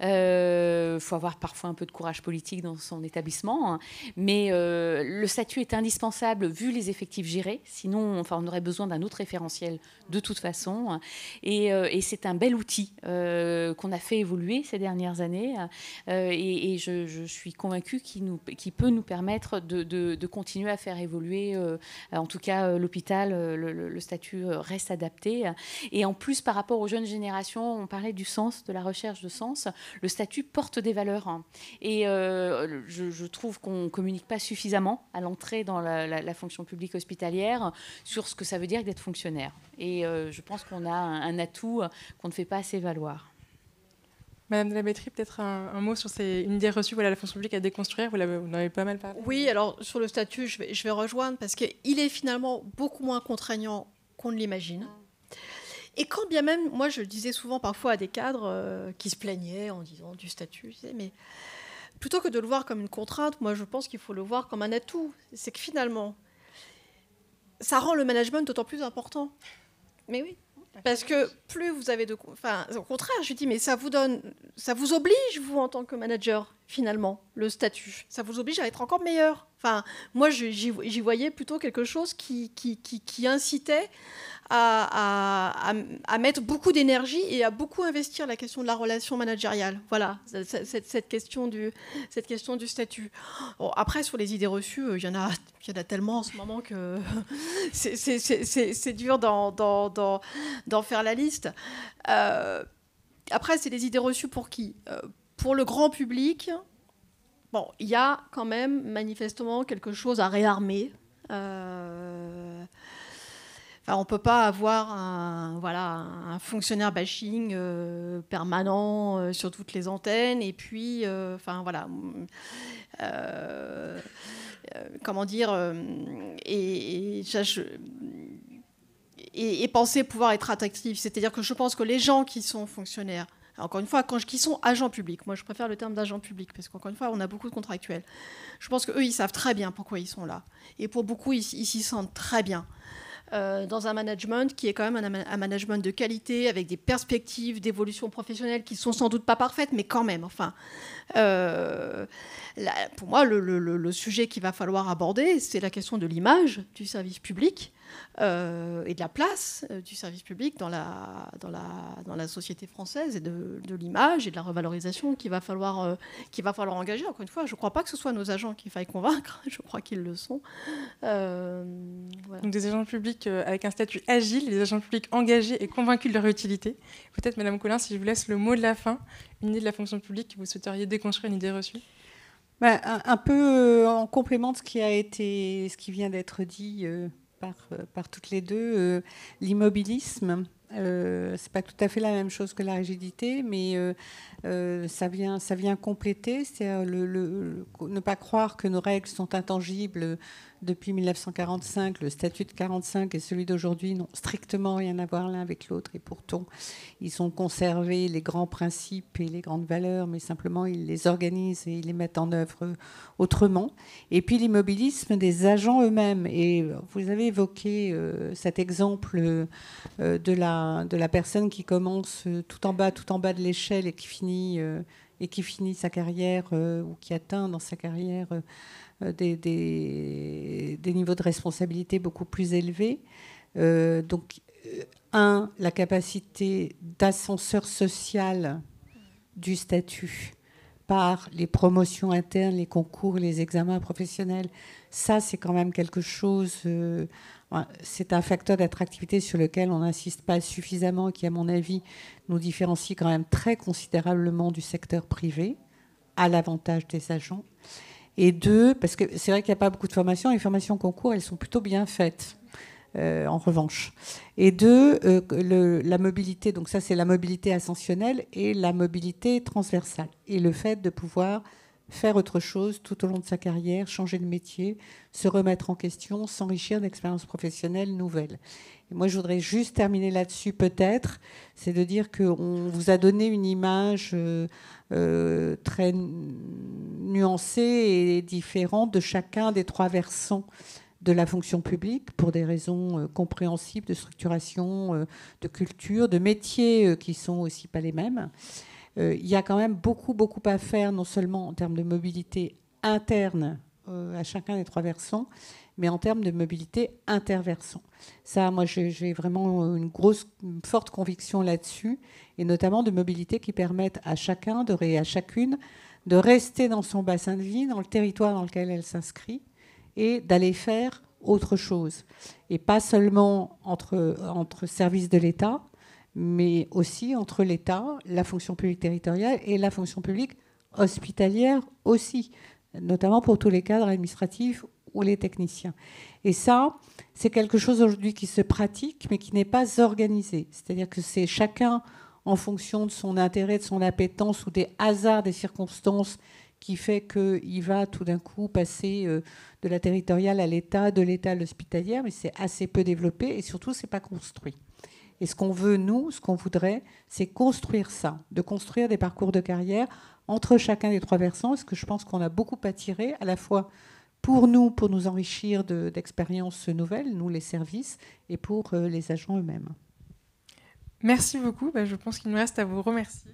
Il faut avoir parfois un peu de courage politique dans son établissement. Hein. Mais le statut est indispensable vu les effectifs gérés. Sinon, enfin, on aurait besoin d'un autre référentiel de toute façon. Hein. et c'est un bel outil qu'on a fait évolué évoluer ces dernières années euh, euh, et, je, suis convaincue qu'il nous, qui peut nous permettre de, de, continuer à faire évoluer, euh, en tout cas l'hôpital, le, statut reste adapté. Et en plus, par rapport aux jeunes générations, on parlait du sens, de la recherche de sens, le statut porte des valeurs. Hein. Et je, trouve qu'on ne communique pas suffisamment à l'entrée dans la, fonction publique hospitalière sur ce que ça veut dire d'être fonctionnaire. Et je pense qu'on a un atout qu'on ne fait pas assez valoir. Madame de la Bétrie, peut-être un, mot sur ces, une idée reçue, voilà, la fonction publique à déconstruire, vous, vous en avez pas mal parlé. Oui, alors sur le statut, je vais, rejoindre, parce qu'il est finalement beaucoup moins contraignant qu'on ne l'imagine. Et quand bien même, moi je disais souvent parfois à des cadres euh, qui se plaignaient en disant du statut, mais plutôt que de le voir comme une contrainte, moi je pense qu'il faut le voir comme un atout. C'est que finalement, ça rend le management d'autant plus important. Mais oui. Parce que plus vous avez de... Enfin, au contraire, je dis, mais ça vous donne... Ça vous oblige, vous, en tant que manager, finalement, le statut. Ça vous oblige à être encore meilleur. Enfin, moi, j'y voyais plutôt quelque chose qui, qui, qui, qui incitait à, mettre beaucoup d'énergie et à beaucoup investir la question de la relation managériale. Voilà, cette, question, du, cette question du statut. après, sur les idées reçues, euh, il y, en a, il y en a tellement en ce moment que (laughs) c'est dur d'en faire la liste. Euh, après, c'est des idées reçues pour qui euh, Pour le grand public, bon, il y a quand même manifestement quelque chose à réarmer. Euh, on ne peut pas avoir un, voilà, un fonctionnaire bashing euh, permanent euh, sur toutes les antennes. Et puis, euh, voilà. comment dire et, penser pouvoir être attractif. C'est-à-dire que je pense que les gens qui sont fonctionnaires, encore une fois, quand je, qui sont agents publics, moi je préfère le terme d'agent public parce qu'encore une fois, on a beaucoup de contractuels. Je pense qu'eux, ils savent très bien pourquoi ils sont là. Et pour beaucoup, ils s'y sentent très bien. Euh, dans un management qui est quand même un, management de qualité, avec des perspectives d'évolution professionnelle qui sont sans doute pas parfaites, mais quand même. Enfin, euh, pour moi, le sujet qu'il va falloir aborder, c'est la question de l'image du service public euh, et de la place euh, du service public dans la, dans la, dans la société française et de, l'image et de la revalorisation qu'il va, falloir, euh, va falloir engager. Encore une fois, je ne crois pas que ce soit nos agents qu'il faille convaincre, (laughs) je crois qu'ils le sont. Donc des agents publics avec un statut agile, des agents publics engagés et convaincus de leur utilité. Peut-être, Madame Collin, si je vous laisse le mot de la fin, une idée de la fonction publique que vous souhaiteriez déconstruire, une idée reçue bah, un, peu en complément de ce qui a été, ce qui vient d'être dit euh, par, toutes les deux euh, l'immobilisme euh, c'est pas tout à fait la même chose que la rigidité, mais euh, euh, ça, vient, ça vient compléter. C'est le, le, ne pas croire que nos règles sont intangibles depuis 1945. Le statut de 45 et celui d'aujourd'hui n'ont strictement rien à voir l'un avec l'autre, et pourtant ils ont conservé les grands principes et les grandes valeurs, mais simplement ils les organisent et ils les mettent en œuvre autrement. Et puis l'immobilisme des agents eux-mêmes. Et vous avez évoqué cet exemple de la de la personne qui commence euh, tout en bas, tout en bas de l'échelle et qui finit euh, et qui finit sa carrière euh, ou qui atteint dans sa carrière des, niveaux de responsabilité beaucoup plus élevés. donc, un, la capacité d'ascenseur social du statut par les promotions internes, les concours, les examens professionnels, ça, c'est quand même quelque chose. Euh, c'est un facteur d'attractivité sur lequel on n'insiste pas suffisamment, qui, à mon avis, nous différencie quand même très considérablement du secteur privé, à l'avantage des agents. Et deux, parce que c'est vrai qu'il n'y a pas beaucoup de formations, les formations concours, elles sont plutôt bien faites. Euh, en revanche. Et deux, euh, la mobilité, donc ça c'est la mobilité ascensionnelle et la mobilité transversale. Et le fait de pouvoir faire autre chose tout au long de sa carrière, changer de métier, se remettre en question, s'enrichir d'expériences professionnelles nouvelles. Et moi, je voudrais juste terminer là-dessus, peut-être, c'est de dire qu'on vous a donné une image euh, euh, très nuancée et différente de chacun des trois versants de la fonction publique pour des raisons euh, compréhensibles de structuration, de culture, de métiers qui sont aussi pas les mêmes. Euh, il y a quand même beaucoup, beaucoup à faire, non seulement en termes de mobilité interne euh, à chacun des trois versants, mais en termes de mobilité interversant. Ça, moi, j'ai vraiment une grosse, forte conviction là-dessus, et notamment de mobilité qui permette à chacun de, et à chacune de rester dans son bassin de vie, dans le territoire dans lequel elle s'inscrit, et d'aller faire autre chose. Et pas seulement entre services de l'État, mais aussi entre l'État, la fonction publique territoriale et la fonction publique hospitalière aussi, notamment pour tous les cadres administratifs ou les techniciens. Et ça, c'est quelque chose aujourd'hui qui se pratique, mais qui n'est pas organisé. C'est-à-dire que c'est chacun en fonction de son intérêt, de son appétence ou des hasards des circonstances qui fait qu'il va tout d'un coup passer euh, de la territoriale à l'État, de l'État à l'hospitalière, mais c'est assez peu développé et surtout, ce n'est pas construit. Et ce qu'on veut, nous, ce qu'on voudrait, c'est construire ça, de construire des parcours de carrière entre chacun des trois versants, ce que je pense qu'on a beaucoup attiré à la fois pour nous, pour nous enrichir d'expériences nouvelles, nous les services, et pour euh, les agents eux-mêmes. Merci beaucoup. Bah, je pense qu'il nous reste à vous remercier.